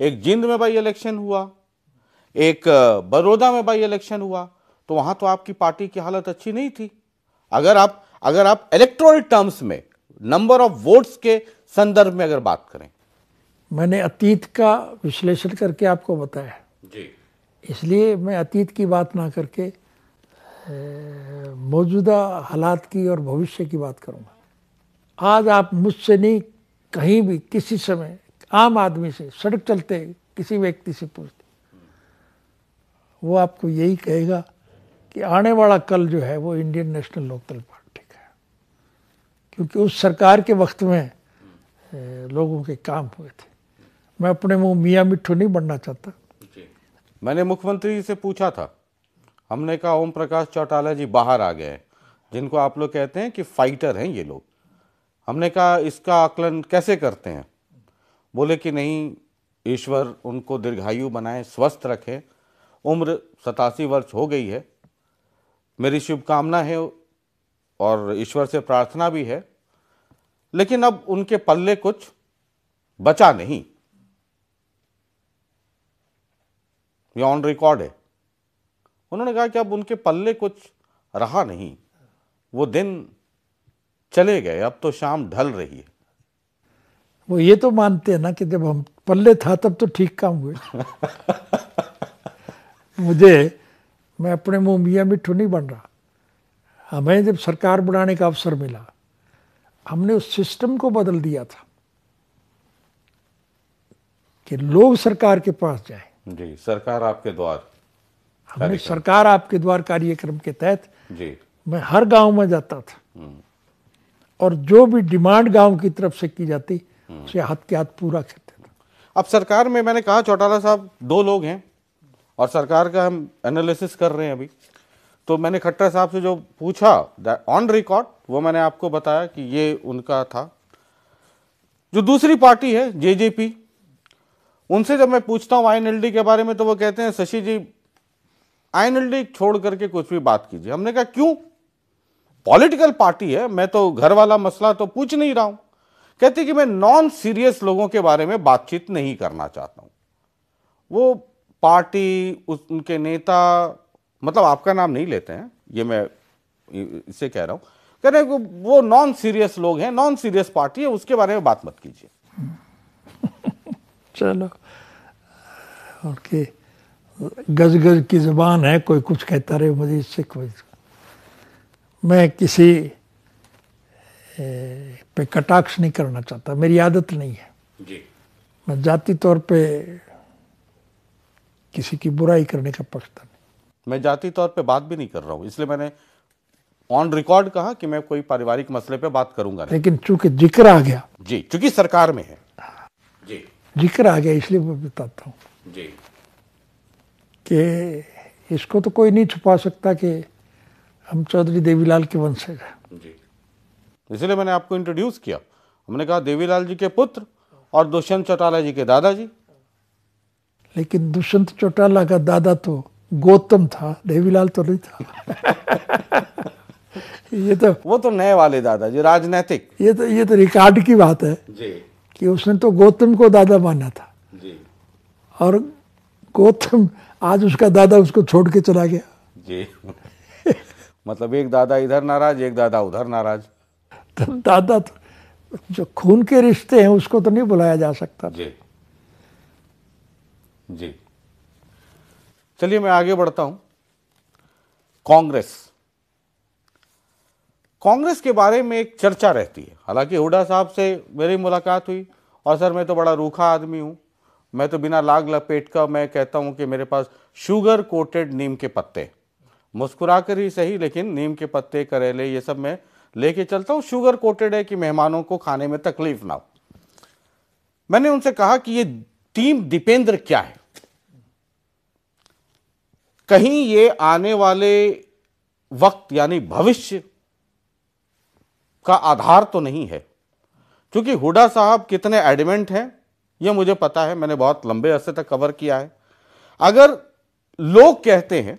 एक जिंद में बाई इलेक्शन हुआ एक बड़ौदा में बाई इलेक्शन हुआ तो वहां तो आपकी पार्टी की हालत अच्छी नहीं थी अगर आप अगर आप इलेक्ट्रोल टर्म्स में नंबर ऑफ वोट्स के संदर्भ में अगर बात करें मैंने अतीत का विश्लेषण करके आपको बताया जी इसलिए मैं अतीत की बात ना करके मौजूदा हालात की और भविष्य की बात करूंगा आज आप मुझसे नहीं कहीं भी किसी समय आम आदमी से सड़क चलते किसी व्यक्ति से पूछते वो आपको यही कहेगा कि आने वाला कल जो है वो इंडियन नेशनल लोकदल पार्टी का है क्योंकि उस सरकार के वक्त में लोगों के काम हुए थे मैं अपने मुंह मियाँ मिट्ठू नहीं बनना चाहता मैंने मुख्यमंत्री जी से पूछा था हमने कहा ओम प्रकाश चौटाला जी बाहर आ गए जिनको आप लोग कहते हैं कि फाइटर हैं ये लोग हमने कहा इसका आकलन कैसे करते हैं बोले कि नहीं ईश्वर उनको दीर्घायु बनाए स्वस्थ रखें उम्र सतासी वर्ष हो गई है मेरी शुभकामना है और ईश्वर से प्रार्थना भी है लेकिन अब उनके पल्ले कुछ बचा नहीं ये ऑन रिकॉर्ड है उन्होंने कहा कि अब उनके पल्ले कुछ रहा नहीं वो दिन चले गए अब तो शाम ढल रही है वो ये तो मानते हैं ना कि जब हम पल्ले था तब तो ठीक काम हुए मुझे मैं अपने मुंह मियाँ मिठू नहीं बन रहा हमें जब सरकार बनाने का अवसर मिला हमने उस सिस्टम को बदल दिया था कि लोग सरकार के पास जाए जी सरकार आपके द्वार हमने सरकार आपके द्वार कार्यक्रम के तहत जी मैं हर गांव में जाता था हम्म। और जो भी डिमांड गांव की तरफ से की जाती उसे हाथ के हाथ पूरा करते थे अब सरकार में मैंने कहा चौटाला साहब दो लोग हैं और सरकार का हम एनालिसिस कर रहे हैं अभी तो मैंने खट्टर साहब से जो पूछा ऑन रिकॉर्ड वो मैंने आपको बताया कि ये उनका था जो दूसरी पार्टी है जेजेपी उनसे जब मैं पूछता हूँ आई के बारे में तो वो कहते हैं शशि जी आई छोड़ करके कुछ भी बात कीजिए हमने कहा क्यों पॉलिटिकल पार्टी है मैं तो घर वाला मसला तो पूछ नहीं रहा हूं कहती कि मैं नॉन सीरियस लोगों के बारे में बातचीत नहीं करना चाहता हूं वो पार्टी उनके नेता मतलब आपका नाम नहीं लेते हैं ये मैं इसे कह रहा हूं कह रहे हैं वो नॉन सीरियस लोग हैं नॉन सीरियस पार्टी है उसके बारे में बात मत कीजिए चलो ओके गज गज की जबान है कोई कुछ कहता रहे मुझे इससे कोई मैं किसी पे कटाक्ष नहीं करना चाहता मेरी आदत नहीं है जी। मैं जाति तौर पे किसी की बुराई करने का पक्षता नहीं मैं जाति तौर पे बात भी नहीं कर रहा हूँ इसलिए मैंने ऑन रिकॉर्ड कहा कि मैं कोई पारिवारिक मसले पे बात करूंगा नहीं। लेकिन चूंकि जिक्र आ गया जी चूंकि सरकार में है जी जिक्र आ गया इसलिए मैं बताता हूँ जी कि इसको तो कोई नहीं छुपा सकता कि हम चौधरी देवीलाल के वंशज हैं जी इसलिए मैंने आपको इंट्रोड्यूस किया हमने कहा देवीलाल जी के पुत्र और दुष्यंत चौटाला जी के दादाजी लेकिन दुष्यंत चौटाला का दादा तो गौतम था देवीलाल तो नहीं था ये तो वो तो नए वाले दादा जी राजनैतिक ये तो ये तो रिकॉर्ड की बात है जी कि उसने तो गौतम को दादा माना था जी और गौतम आज उसका दादा उसको छोड़ के चला गया जी मतलब एक दादा इधर नाराज एक दादा उधर नाराज तो दादा तो जो खून के रिश्ते हैं उसको तो नहीं बुलाया जा सकता जी जी चलिए मैं आगे बढ़ता हूं कांग्रेस कांग्रेस के बारे में एक चर्चा रहती है हालांकि हुडा साहब से मेरी मुलाकात हुई और सर मैं तो बड़ा रूखा आदमी हूं मैं तो बिना लाग लपेट का मैं कहता हूं कि मेरे पास शुगर कोटेड नीम के पत्ते मुस्कुरा कर ही सही लेकिन नीम के पत्ते करेले ये सब मैं लेके चलता हूँ शुगर कोटेड है कि मेहमानों को खाने में तकलीफ ना हो मैंने उनसे कहा कि ये टीम दीपेंद्र क्या है कहीं ये आने वाले वक्त यानी भविष्य का आधार तो नहीं है क्योंकि हुडा साहब कितने एडमेंट हैं यह मुझे पता है मैंने बहुत लंबे अरसे तक कवर किया है अगर लोग कहते हैं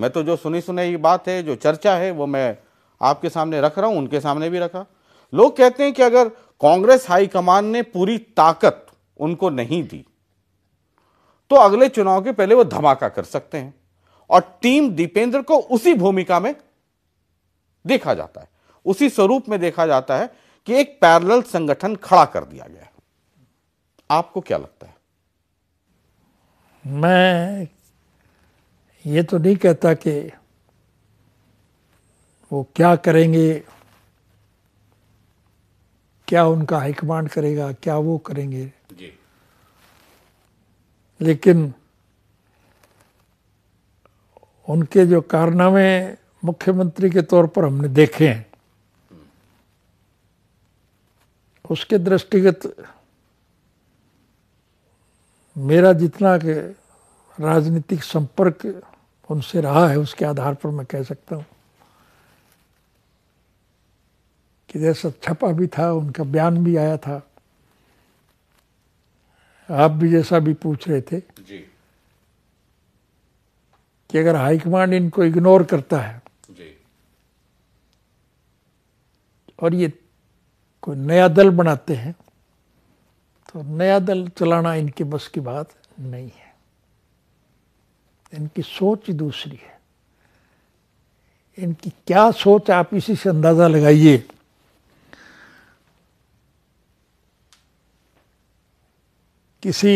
मैं तो जो सुनी सुनाई बात है जो चर्चा है वो मैं आपके सामने रख रहा हूँ उनके सामने भी रखा लोग कहते हैं कि अगर कांग्रेस हाईकमान ने पूरी ताकत उनको नहीं दी तो अगले चुनाव के पहले वो धमाका कर सकते हैं और टीम दीपेंद्र को उसी भूमिका में देखा जाता है उसी स्वरूप में देखा जाता है कि एक पैरल संगठन खड़ा कर दिया गया आपको क्या लगता है मैं ये तो नहीं कहता कि वो क्या करेंगे क्या उनका हाईकमांड करेगा क्या वो करेंगे लेकिन उनके जो कारनामे मुख्यमंत्री के तौर पर हमने देखे हैं उसके दृष्टिगत मेरा जितना के राजनीतिक संपर्क उनसे रहा है उसके आधार पर मैं कह सकता हूँ कि जैसा छपा भी था उनका बयान भी आया था आप भी जैसा भी पूछ रहे थे जी। कि अगर हाईकमांड इनको इग्नोर करता है जी। और ये कोई नया दल बनाते हैं तो नया दल चलाना इनके बस की बात नहीं है इनकी सोच दूसरी है इनकी क्या सोच आप इसी से अंदाज़ा लगाइए किसी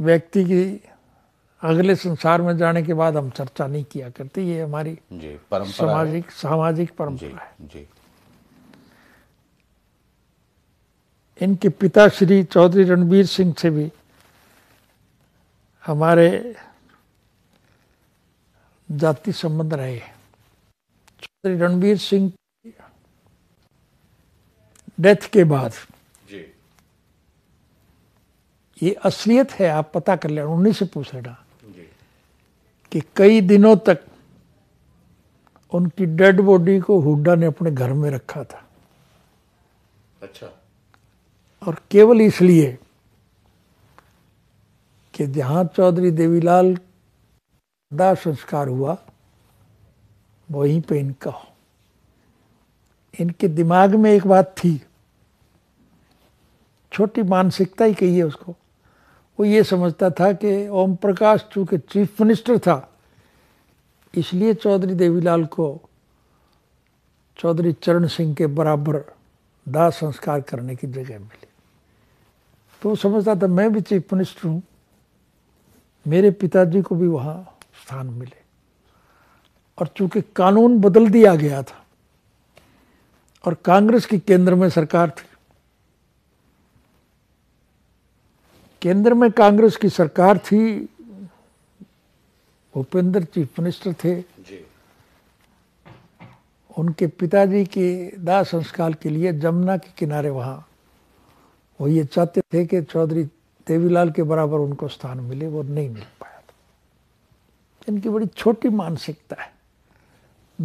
व्यक्ति की अगले संसार में जाने के बाद हम चर्चा नहीं किया करते ये हमारी सामाजिक सामाजिक परंपरा है जी, इनके पिता श्री चौधरी रणबीर सिंह से भी हमारे जाति संबंध रहे चौधरी रणबीर सिंह की डेथ के बाद जी। ये असलियत है आप पता कर ले उन्हीं से पूछ लेना कि कई दिनों तक उनकी डेड बॉडी को हुड्डा ने अपने घर में रखा था अच्छा और केवल इसलिए कि जहाँ चौधरी देवीलाल दाह संस्कार हुआ वहीं पे इनका हो इनके दिमाग में एक बात थी छोटी मानसिकता ही कही है उसको वो ये समझता था कि ओम प्रकाश चूंकि चीफ मिनिस्टर था इसलिए चौधरी देवीलाल को चौधरी चरण सिंह के बराबर दाह संस्कार करने की जगह मिली तो समझता था मैं भी चीफ मिनिस्टर हूँ मेरे पिताजी को भी वहाँ स्थान मिले और चूंकि कानून बदल दिया गया था और कांग्रेस की केंद्र में सरकार थी केंद्र में कांग्रेस की सरकार थी भूपेंद्र चीफ मिनिस्टर थे उनके पिताजी के दाह संस्कार के लिए जमुना के किनारे वहाँ वो ये चाहते थे कि चौधरी देवीलाल के बराबर उनको स्थान मिले वो नहीं मिल पाया था इनकी बड़ी छोटी मानसिकता है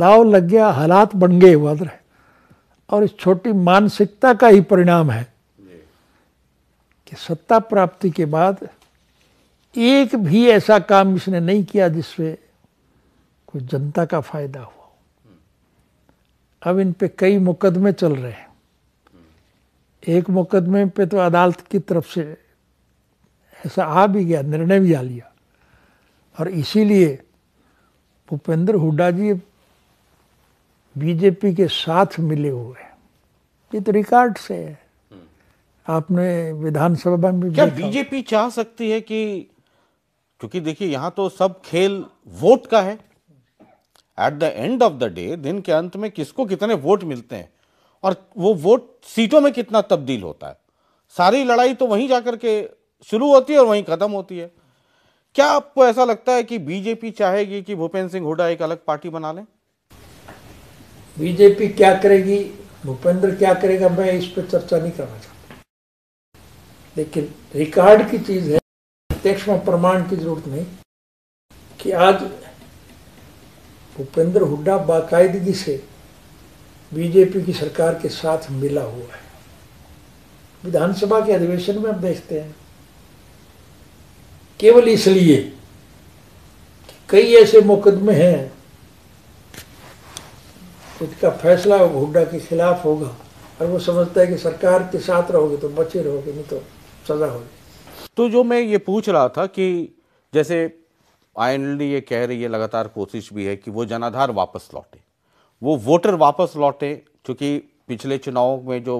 दाव लग गया हालात बन गए वज्र और इस छोटी मानसिकता का ही परिणाम है कि सत्ता प्राप्ति के बाद एक भी ऐसा काम इसने नहीं किया जिससे कोई जनता का फायदा हुआ अब इन पे कई मुकदमे चल रहे हैं एक मुकदमे पे तो अदालत की तरफ से ऐसा आ भी गया निर्णय भी आ लिया और इसीलिए भूपेंद्र हुड्डा जी बीजेपी के साथ मिले हुए ये तो रिकॉर्ड से है आपने विधानसभा में क्या बीजेपी चाह सकती है कि क्योंकि देखिए यहां तो सब खेल वोट का है at the end of the day दिन के अंत में किसको कितने वोट मिलते हैं और वो वोट सीटों में कितना तब्दील होता है सारी लड़ाई तो वहीं जाकर के शुरू होती है और वहीं ख़त्म होती है क्या आपको ऐसा लगता है कि बीजेपी चाहेगी कि भूपेंद्र सिंह हुडा एक अलग पार्टी बना लें बीजेपी क्या करेगी भूपेंद्र क्या करेगा मैं इस पर चर्चा नहीं करना चाहता लेकिन रिकॉर्ड की चीज़ है प्रत्यक्ष में प्रमाण की जरूरत नहीं कि आज भूपेंद्र हुड्डा बाकायदगी से बीजेपी की सरकार के साथ मिला हुआ है विधानसभा के अधिवेशन में हम देखते हैं केवल इसलिए कई ऐसे मुकदमे हैं उसका फैसला हुड्डा के खिलाफ होगा और वो समझता है कि सरकार के साथ रहोगे तो बचे रहोगे नहीं तो सजा होगी तो जो मैं ये पूछ रहा था कि जैसे आई ये कह रही है लगातार कोशिश भी है कि वो जनाधार वापस लौटे वो वोटर वापस लौटे क्योंकि पिछले चुनाव में जो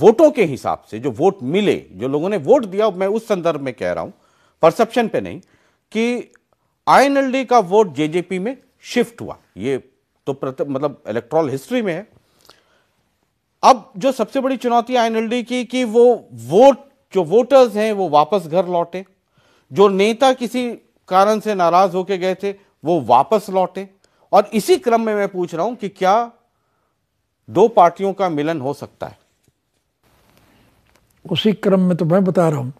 वोटों के हिसाब से जो वोट मिले जो लोगों ने वोट दिया मैं उस संदर्भ में कह रहा हूं परसेप्शन पे नहीं कि आईएनएलडी का वोट जेजेपी में शिफ्ट हुआ ये तो मतलब इलेक्ट्रॉल हिस्ट्री में है अब जो सबसे बड़ी चुनौती आईएनएलडी की कि वो वोट जो वोटर्स हैं वो वापस घर लौटे जो नेता किसी कारण से नाराज होके गए थे वो वापस लौटे और इसी क्रम में मैं पूछ रहा हूं कि क्या दो पार्टियों का मिलन हो सकता है उसी क्रम में तो मैं बता रहा हूं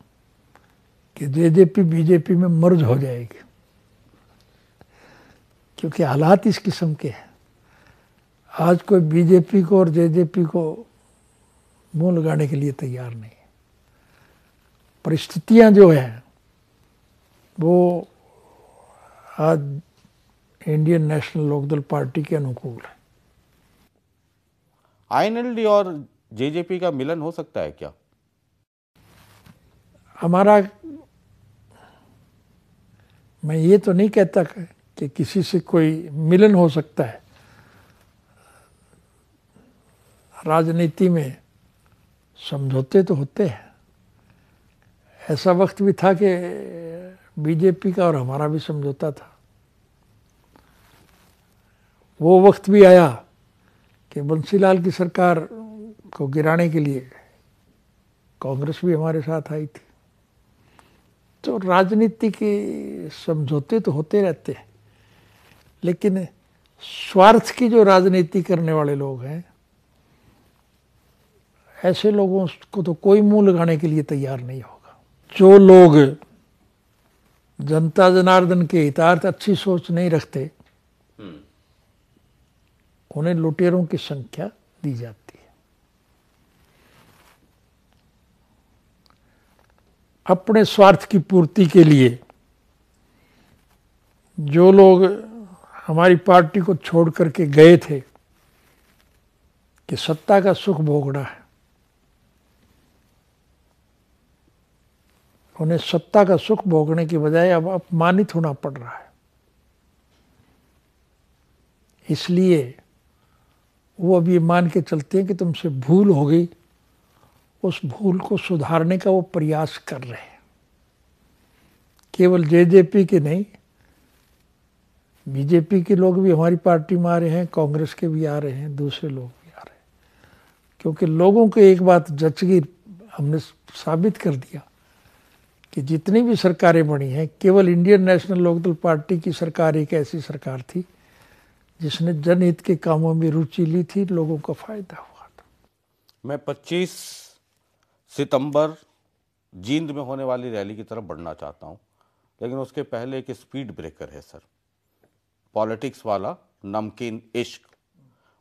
कि जेजेपी बीजेपी में मर्ज हो जाएगी क्योंकि हालात इस किस्म के हैं आज कोई बीजेपी को और जेजेपी को मुंह लगाने के लिए तैयार नहीं परिस्थितियां जो हैं वो आज इंडियन नेशनल लोकदल पार्टी के अनुकूल है आईएनएलडी और जेजेपी का मिलन हो सकता है क्या हमारा मैं ये तो नहीं कहता कि किसी से कोई मिलन हो सकता है राजनीति में समझौते तो होते हैं ऐसा वक्त भी था कि बीजेपी का और हमारा भी समझौता था वो वक्त भी आया कि बंसीलाल की सरकार को गिराने के लिए कांग्रेस भी हमारे साथ आई थी तो राजनीति के समझौते तो होते रहते हैं लेकिन स्वार्थ की जो राजनीति करने वाले लोग हैं ऐसे लोगों को तो कोई मुंह लगाने के लिए तैयार नहीं होगा जो लोग जनता जनार्दन के हितार्थ अच्छी सोच नहीं रखते हम्म। उन्हें लुटेरों की संख्या दी जाती अपने स्वार्थ की पूर्ति के लिए जो लोग हमारी पार्टी को छोड़ करके गए थे कि सत्ता का सुख भोगना है उन्हें सत्ता का सुख भोगने की बजाय अब अपमानित होना पड़ रहा है इसलिए वो अब ये मान के चलते हैं कि तुमसे भूल हो गई उस भूल को सुधारने का वो प्रयास कर रहे हैं केवल जेजेपी के नहीं बीजेपी के लोग भी हमारी पार्टी में आ रहे हैं कांग्रेस के भी आ रहे हैं दूसरे लोग भी आ रहे हैं क्योंकि लोगों को एक बात जचगी हमने साबित कर दिया कि जितनी भी सरकारें बनी हैं केवल इंडियन नेशनल लोकदल पार्टी की सरकार एक ऐसी सरकार थी जिसने जनहित के कामों में रुचि ली थी लोगों का फायदा हुआ था मैं 25 सितंबर जींद में होने वाली रैली की तरफ बढ़ना चाहता हूं लेकिन उसके पहले एक स्पीड ब्रेकर है सर पॉलिटिक्स वाला नमकीन इश्क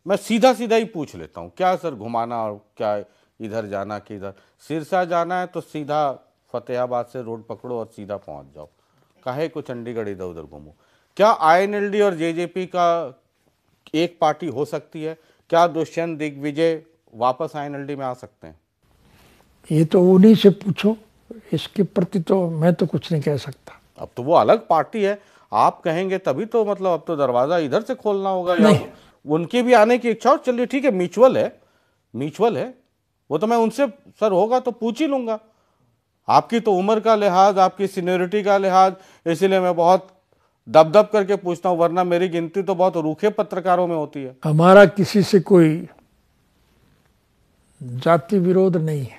मैं सीधा सीधा ही पूछ लेता हूँ क्या सर घुमाना और क्या इधर जाना कि इधर सिरसा जाना है तो सीधा फतेहाबाद से रोड पकड़ो और सीधा पहुँच जाओ काहे को चंडीगढ़ इधर उधर घूमो क्या आईएनएलडी और जेजेपी का एक पार्टी हो सकती है क्या दुष्यंत दिग्विजय वापस आईएनएलडी में आ सकते हैं ये तो उन्हीं से पूछो इसके प्रति तो मैं तो कुछ नहीं कह सकता अब तो वो अलग पार्टी है आप कहेंगे तभी तो मतलब अब तो दरवाज़ा इधर से खोलना होगा या उनके भी आने की इच्छा और चलिए ठीक है म्यूचुअल है म्यूचुअल है वो तो मैं उनसे सर होगा तो पूछ ही लूंगा आपकी तो उम्र का लिहाज आपकी सीनियरिटी का लिहाज इसीलिए मैं बहुत दब दब करके पूछता हूँ वरना मेरी गिनती तो बहुत रूखे पत्रकारों में होती है हमारा किसी से कोई जाति विरोध नहीं है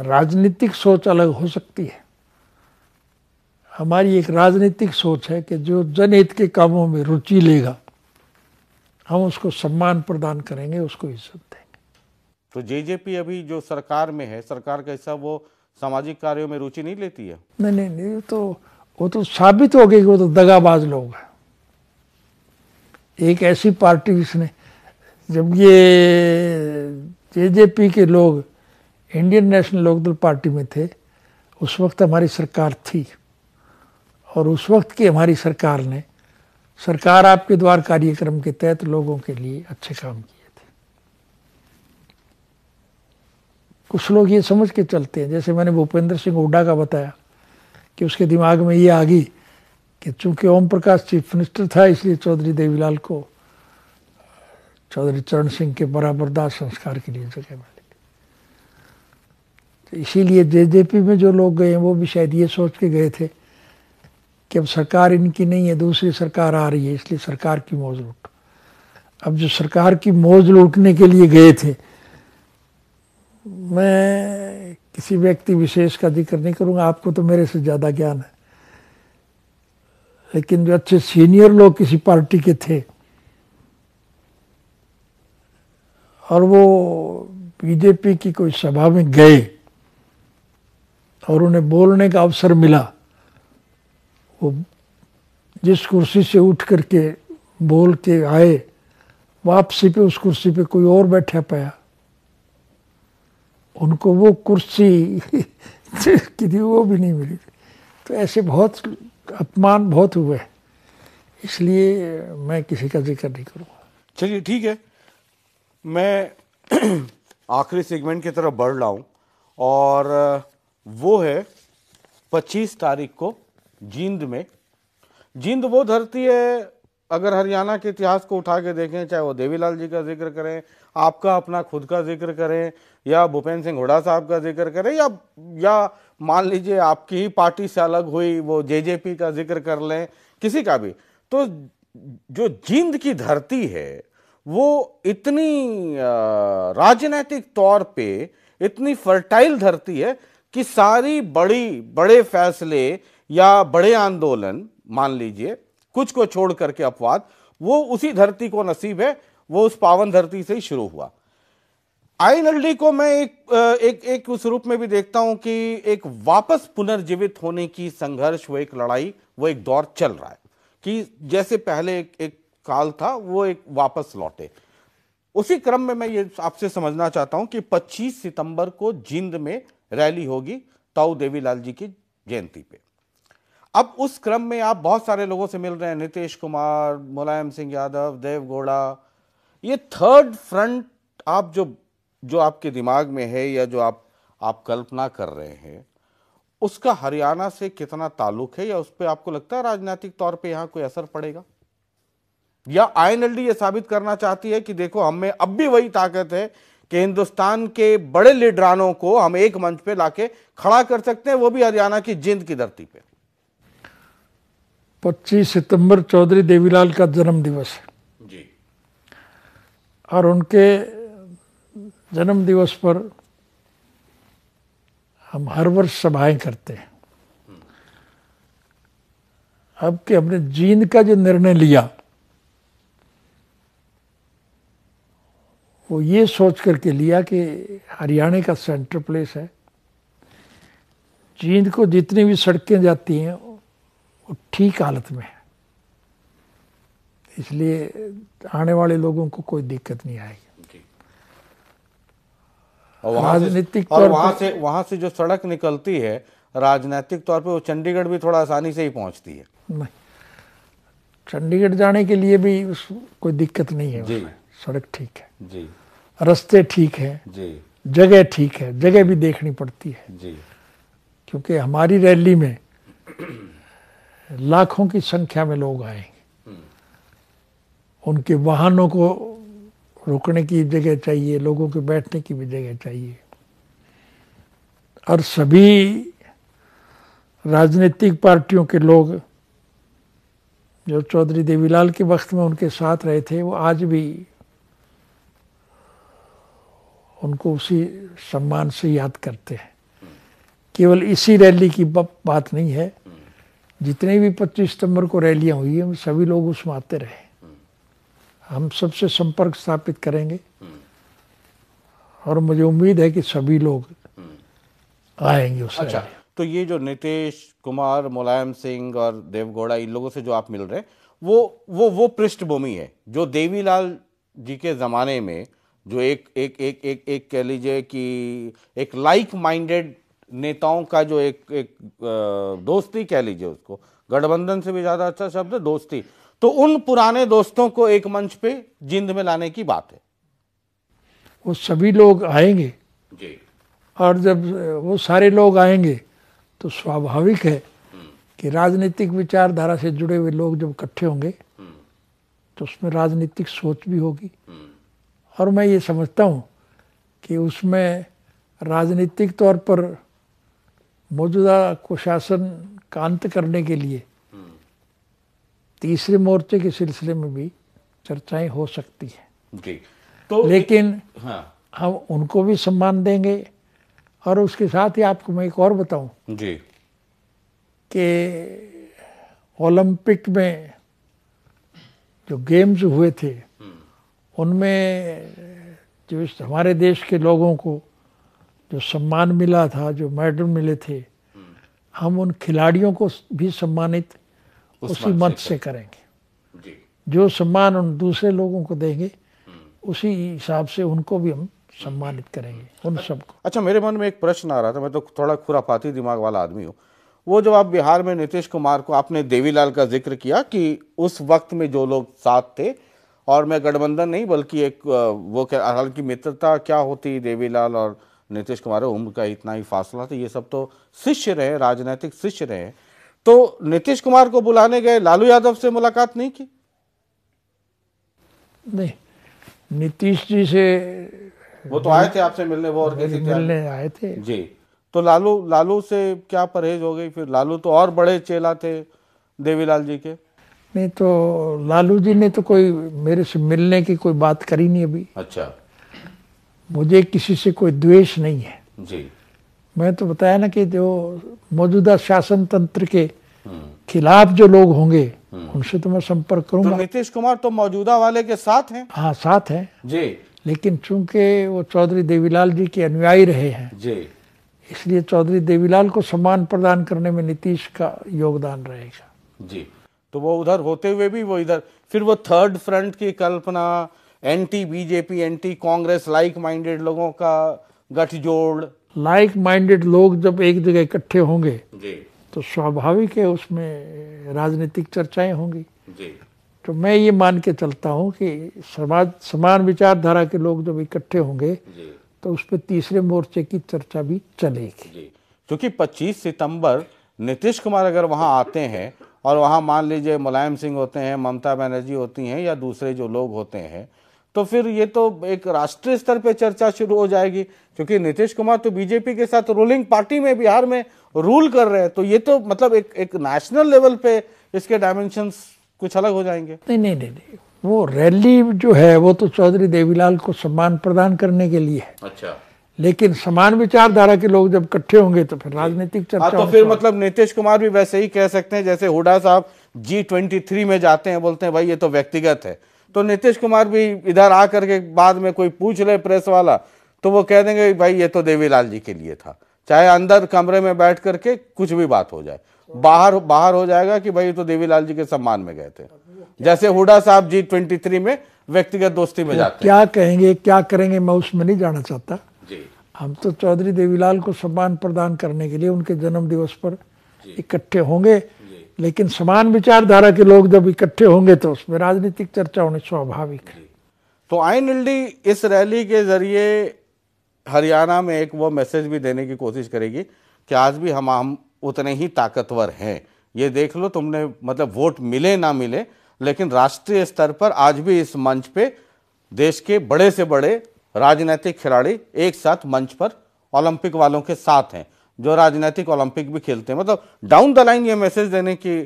राजनीतिक सोच अलग हो सकती है हमारी एक राजनीतिक सोच है कि जो जनहित के कामों में रुचि लेगा हम उसको सम्मान प्रदान करेंगे उसको इज्जत देंगे तो जेजेपी अभी जो सरकार में है सरकार का हिस्सा वो सामाजिक कार्यों में रुचि नहीं लेती है नहीं नहीं नहीं तो वो तो साबित हो गई कि वो तो दगाबाज लोग हैं एक ऐसी पार्टी जिसने जब ये जेजेपी के लोग इंडियन नेशनल लोकदल पार्टी में थे उस वक्त हमारी सरकार थी और उस वक्त की हमारी सरकार ने सरकार आपके द्वार कार्यक्रम के तहत लोगों के लिए अच्छे काम किए थे कुछ लोग ये समझ के चलते हैं जैसे मैंने भूपेंद्र सिंह हुडा का बताया कि उसके दिमाग में ये आ गई कि चूंकि ओम प्रकाश चीफ मिनिस्टर था इसलिए चौधरी देवीलाल को चौधरी चरण सिंह के बराबर दास संस्कार के लिए जगह मिला तो इसीलिए जेजेपी में जो लोग गए हैं वो भी शायद ये सोच के गए थे कि अब सरकार इनकी नहीं है दूसरी सरकार आ रही है इसलिए सरकार की मौज लूट अब जो सरकार की मौज लूटने के लिए गए थे मैं किसी व्यक्ति विशेष का जिक्र नहीं करूंगा आपको तो मेरे से ज़्यादा ज्ञान है लेकिन जो अच्छे सीनियर लोग किसी पार्टी के थे और वो बीजेपी की कोई सभा में गए और उन्हें बोलने का अवसर मिला वो जिस कुर्सी से उठ करके बोल के आए वापसी पे उस कुर्सी पे कोई और बैठा पाया उनको वो कुर्सी थी वो भी नहीं मिली तो ऐसे बहुत अपमान बहुत हुए इसलिए मैं किसी का जिक्र नहीं करूँगा चलिए ठीक है मैं आखिरी सेगमेंट की तरफ बढ़ रहा हूँ और वो है पच्चीस तारीख को जींद में जींद वो धरती है अगर हरियाणा के इतिहास को उठा के देखें चाहे वो देवीलाल जी का जिक्र करें आपका अपना खुद का जिक्र करें या भूपेंद्र सिंह हुडा साहब का जिक्र करें या या मान लीजिए आपकी ही पार्टी से अलग हुई वो जेजेपी का जिक्र कर लें किसी का भी तो जो जींद की धरती है वो इतनी राजनीतिक तौर पे इतनी फर्टाइल धरती है कि सारी बड़ी बड़े फैसले या बड़े आंदोलन मान लीजिए कुछ को छोड़ करके अपवाद वो उसी धरती को नसीब है वो उस पावन धरती से ही शुरू हुआ आई को मैं एक एक एक उस रूप में भी देखता हूं कि एक वापस पुनर्जीवित होने की संघर्ष वो एक लड़ाई वो एक दौर चल रहा है कि जैसे पहले एक, एक काल था वो एक वापस लौटे उसी क्रम में मैं ये आपसे समझना चाहता हूं कि 25 सितंबर को जिंद में रैली होगी ताऊ देवीलाल जी की जयंती पे अब उस क्रम में आप बहुत सारे लोगों से मिल रहे हैं नीतीश कुमार मुलायम सिंह यादव देव गोड़ा ये थर्ड फ्रंट आप जो जो आपके दिमाग में है या जो आप आप कल्पना कर रहे हैं उसका हरियाणा से कितना ताल्लुक है या उस पर आपको लगता है राजनीतिक तौर पे यहाँ कोई असर पड़ेगा या आईएनएलडी ये साबित करना चाहती है कि देखो हम में अब भी वही ताकत है कि हिंदुस्तान के बड़े लीडरानों को हम एक मंच पे लाके खड़ा कर सकते हैं वो भी हरियाणा की जिंद की धरती पे 25 सितंबर चौधरी देवीलाल का जन्म दिवस है जी और उनके जन्म दिवस पर हम हर वर्ष सभाएं करते हैं अब कि हमने जींद का जो निर्णय लिया वो ये सोच करके लिया कि हरियाणा का सेंटर प्लेस है जींद को जितनी भी सड़कें जाती हैं वो ठीक हालत में है इसलिए आने वाले लोगों को कोई दिक्कत नहीं आएगी राजनीतिक तौर वहां से वहां से जो सड़क निकलती है राजनीतिक तौर पे वो चंडीगढ़ भी थोड़ा आसानी से ही पहुंचती है नहीं चंडीगढ़ जाने के लिए भी उस कोई दिक्कत नहीं है जी सड़क ठीक है जी रस्ते ठीक हैं जगह ठीक है जगह भी देखनी पड़ती है जी। क्योंकि हमारी रैली में लाखों की संख्या में लोग आएंगे उनके वाहनों को रुकने की जगह चाहिए लोगों के बैठने की भी जगह चाहिए और सभी राजनीतिक पार्टियों के लोग जो चौधरी देवीलाल के वक्त में उनके साथ रहे थे वो आज भी उनको उसी सम्मान से याद करते हैं केवल इसी रैली की बात नहीं है जितने भी 25 सितंबर को रैलियां हुई हैं सभी लोग उसमें आते रहे हम सबसे संपर्क स्थापित करेंगे और मुझे उम्मीद है कि सभी लोग आएंगे उस अच्छा तो ये जो नितेश कुमार मुलायम सिंह और देवगौड़ा इन लोगों से जो आप मिल रहे हैं वो वो वो पृष्ठभूमि है जो देवीलाल जी के ज़माने में जो एक एक एक एक एक कह लीजिए कि एक लाइक माइंडेड नेताओं का जो एक एक दोस्ती कह लीजिए उसको गठबंधन से भी ज़्यादा अच्छा शब्द है दोस्ती तो उन पुराने दोस्तों को एक मंच पे जिंद में लाने की बात है वो सभी लोग आएंगे जी और जब वो सारे लोग आएंगे तो स्वाभाविक है कि राजनीतिक विचारधारा से जुड़े हुए लोग जब इकट्ठे होंगे हम्म। तो उसमें राजनीतिक सोच भी होगी हम्म। और मैं ये समझता हूँ कि उसमें राजनीतिक तौर पर मौजूदा कुशासन का अंत करने के लिए तीसरे मोर्चे के सिलसिले में भी चर्चाएं हो सकती हैं तो लेकिन हाँ हम उनको भी सम्मान देंगे और उसके साथ ही आपको मैं एक और बताऊं जी कि ओलंपिक में जो गेम्स हुए थे उनमें जो हमारे देश के लोगों को जो सम्मान मिला था जो मेडल मिले थे हम उन खिलाड़ियों को भी सम्मानित उस उसी मंच से करेंगे जी। जो सम्मान उन दूसरे लोगों को देंगे उसी हिसाब से उनको भी हम सम्मानित करेंगे उन सबको अच्छा मेरे मन में एक प्रश्न आ रहा था मैं तो थोड़ा खुरापाती दिमाग वाला आदमी हूँ वो जब आप बिहार में नीतीश कुमार को आपने देवीलाल का जिक्र किया कि उस वक्त में जो लोग साथ थे और मैं गठबंधन नहीं बल्कि एक वो हालांकि मित्रता क्या होती देवीलाल और नीतीश कुमार उम्र का इतना ही फासला था ये सब तो शिष्य रहे राजनीतिक शिष्य रहे तो नीतीश कुमार को बुलाने गए लालू यादव से मुलाकात नहीं की नहीं नीतीश जी से वो तो आए थे आपसे मिलने वो और कैसे मिलने आए थे जी तो लालू लालू से क्या परहेज हो गई फिर लालू तो और बड़े चेला थे देवीलाल जी के नहीं तो लालू जी ने तो कोई मेरे से मिलने की कोई बात करी नहीं अभी अच्छा मुझे किसी से कोई द्वेष नहीं है जी मैं तो बताया ना कि जो मौजूदा शासन तंत्र के हम्म। खिलाफ जो लोग होंगे हम्म। उनसे तो मैं संपर्क करूंगा तो नीतीश कुमार तो मौजूदा वाले के साथ हैं हाँ साथ हैं जी लेकिन चूंकि वो चौधरी देवीलाल जी के अनुयायी रहे हैं जी इसलिए चौधरी देवीलाल को सम्मान प्रदान करने में नीतीश का योगदान रहेगा जी तो वो उधर होते हुए भी वो इधर फिर वो थर्ड फ्रंट की कल्पना anti BJP anti Congress like minded लोगों का गठजोड़ लाइक माइंडेड लोग जब एक जगह इकट्ठे होंगे तो स्वाभाविक है उसमें राजनीतिक चर्चाएं होंगी तो मैं ये मान के चलता हूँ कि समाज समान विचारधारा के लोग जब इकट्ठे होंगे तो उस पर तीसरे मोर्चे की चर्चा भी चलेगी क्योंकि 25 सितंबर नीतीश कुमार अगर वहाँ आते हैं और वहाँ मान लीजिए मुलायम सिंह होते हैं ममता बनर्जी होती हैं या दूसरे जो लोग होते हैं तो फिर ये तो एक राष्ट्रीय स्तर पे चर्चा शुरू हो जाएगी क्योंकि नीतीश कुमार तो बीजेपी के साथ रूलिंग पार्टी में बिहार में रूल कर रहे हैं तो ये तो मतलब एक एक नेशनल लेवल पे इसके डायमेंशन कुछ अलग हो जाएंगे नहीं नहीं नहीं, नहीं। वो रैली जो है वो तो चौधरी देवीलाल को सम्मान प्रदान करने के लिए है अच्छा लेकिन समान विचारधारा के लोग जब इकट्ठे होंगे तो फिर राजनीतिक हाँ, चर्चा तो फिर मतलब नीतीश कुमार भी वैसे ही कह सकते हैं जैसे हुडा साहब जी ट्वेंटी थ्री में जाते हैं बोलते हैं भाई ये तो व्यक्तिगत है तो नीतीश कुमार भी इधर आ करके बाद में कोई पूछ ले प्रेस वाला तो वो कह देंगे भाई ये तो देवीलाल जी के लिए था चाहे अंदर कमरे में बैठ करके कुछ भी बात हो जाए बाहर बाहर हो जाएगा कि भाई तो देवीलाल जी के सम्मान में गए थे जैसे हुडा साहब जी ट्वेंटी थ्री में व्यक्तिगत दोस्ती में जाते क्या कहेंगे क्या करेंगे मैं उसमें नहीं जाना चाहता हम तो चौधरी देवीलाल को सम्मान प्रदान करने के लिए उनके जन्म दिवस पर इकट्ठे होंगे लेकिन समान विचारधारा के लोग जब इकट्ठे होंगे तो उसमें राजनीतिक चर्चा होनी स्वाभाविक है तो आईन एलडी इस रैली के जरिए हरियाणा में एक वो मैसेज भी देने की कोशिश करेगी कि आज भी हम हम उतने ही ताकतवर हैं ये देख लो तुमने मतलब वोट मिले ना मिले लेकिन राष्ट्रीय स्तर पर आज भी इस मंच पे देश के बड़े से बड़े राजनीतिक खिलाड़ी एक साथ मंच पर ओलंपिक वालों के साथ हैं जो राजनीतिक ओलंपिक भी खेलते हैं मतलब डाउन द लाइन ये मैसेज देने की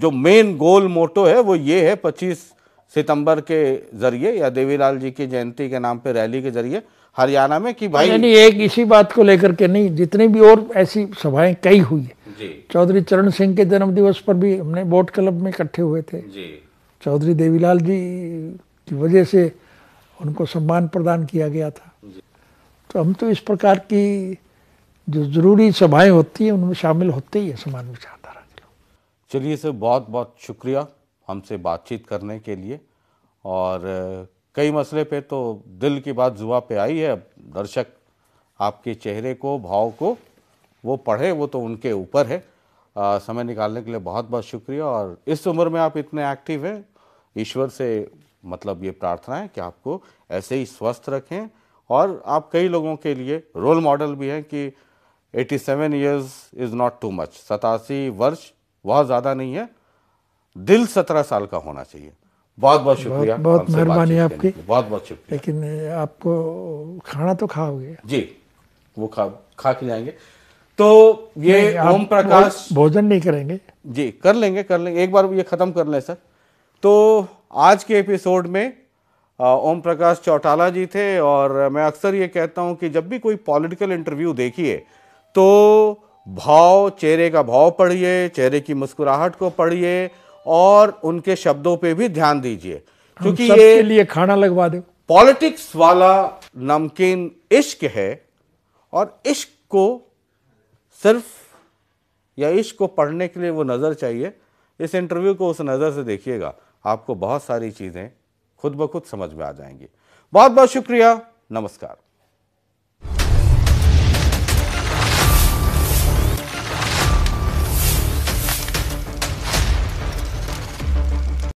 जो मेन गोल मोटो है वो ये है पच्चीस सितंबर के जरिए या देवीलाल जी की जयंती के नाम पे रैली के जरिए हरियाणा में कि भाई नहीं एक इसी बात को लेकर के नहीं जितनी भी और ऐसी सभाएं कई हुई है चौधरी चरण सिंह के जन्मदिवस पर भी हमने बोट क्लब में इकट्ठे हुए थे चौधरी देवीलाल जी की वजह से उनको सम्मान प्रदान किया गया था तो हम तो इस प्रकार की जो ज़रूरी सभाएं होती हैं उनमें शामिल होते ही है समान विचारधारा के लोग चलिए सर बहुत बहुत शुक्रिया हमसे बातचीत करने के लिए और कई मसले पे तो दिल की बात जुआ पे आई है दर्शक आपके चेहरे को भाव को वो पढ़े वो तो उनके ऊपर है आ, समय निकालने के लिए बहुत बहुत शुक्रिया और इस उम्र में आप इतने एक्टिव हैं ईश्वर से मतलब ये प्रार्थना है कि आपको ऐसे ही स्वस्थ रखें और आप कई लोगों के लिए रोल मॉडल भी हैं कि 87 seven years is not too much सतासी वर्ष बहुत ज़्यादा नहीं है दिल सत्रह साल का होना चाहिए बहुत बहुत शुक्रिया बहुत मेहरबानी आपकी बहुत बहुत शुक्रिया लेकिन आपको खाना तो खाओगे जी वो खा खा के जाएंगे तो ये ओम प्रकाश भोजन नहीं करेंगे जी कर लेंगे कर लेंगे एक बार ये ख़त्म कर लें सर तो आज के एपिसोड में ओम प्रकाश चौटाला जी थे और मैं अक्सर ये कहता हूँ कि जब भी कोई पॉलिटिकल इंटरव्यू देखिए तो भाव चेहरे का भाव पढ़िए चेहरे की मुस्कुराहट को पढ़िए और उनके शब्दों पे भी ध्यान दीजिए क्योंकि ये लिए खाना लगवा दो पॉलिटिक्स वाला नमकीन इश्क है और इश्क को सिर्फ या इश्क को पढ़ने के लिए वो नज़र चाहिए इस इंटरव्यू को उस नज़र से देखिएगा आपको बहुत सारी चीज़ें खुद ब खुद समझ में आ जाएंगी बहुत बहुत शुक्रिया नमस्कार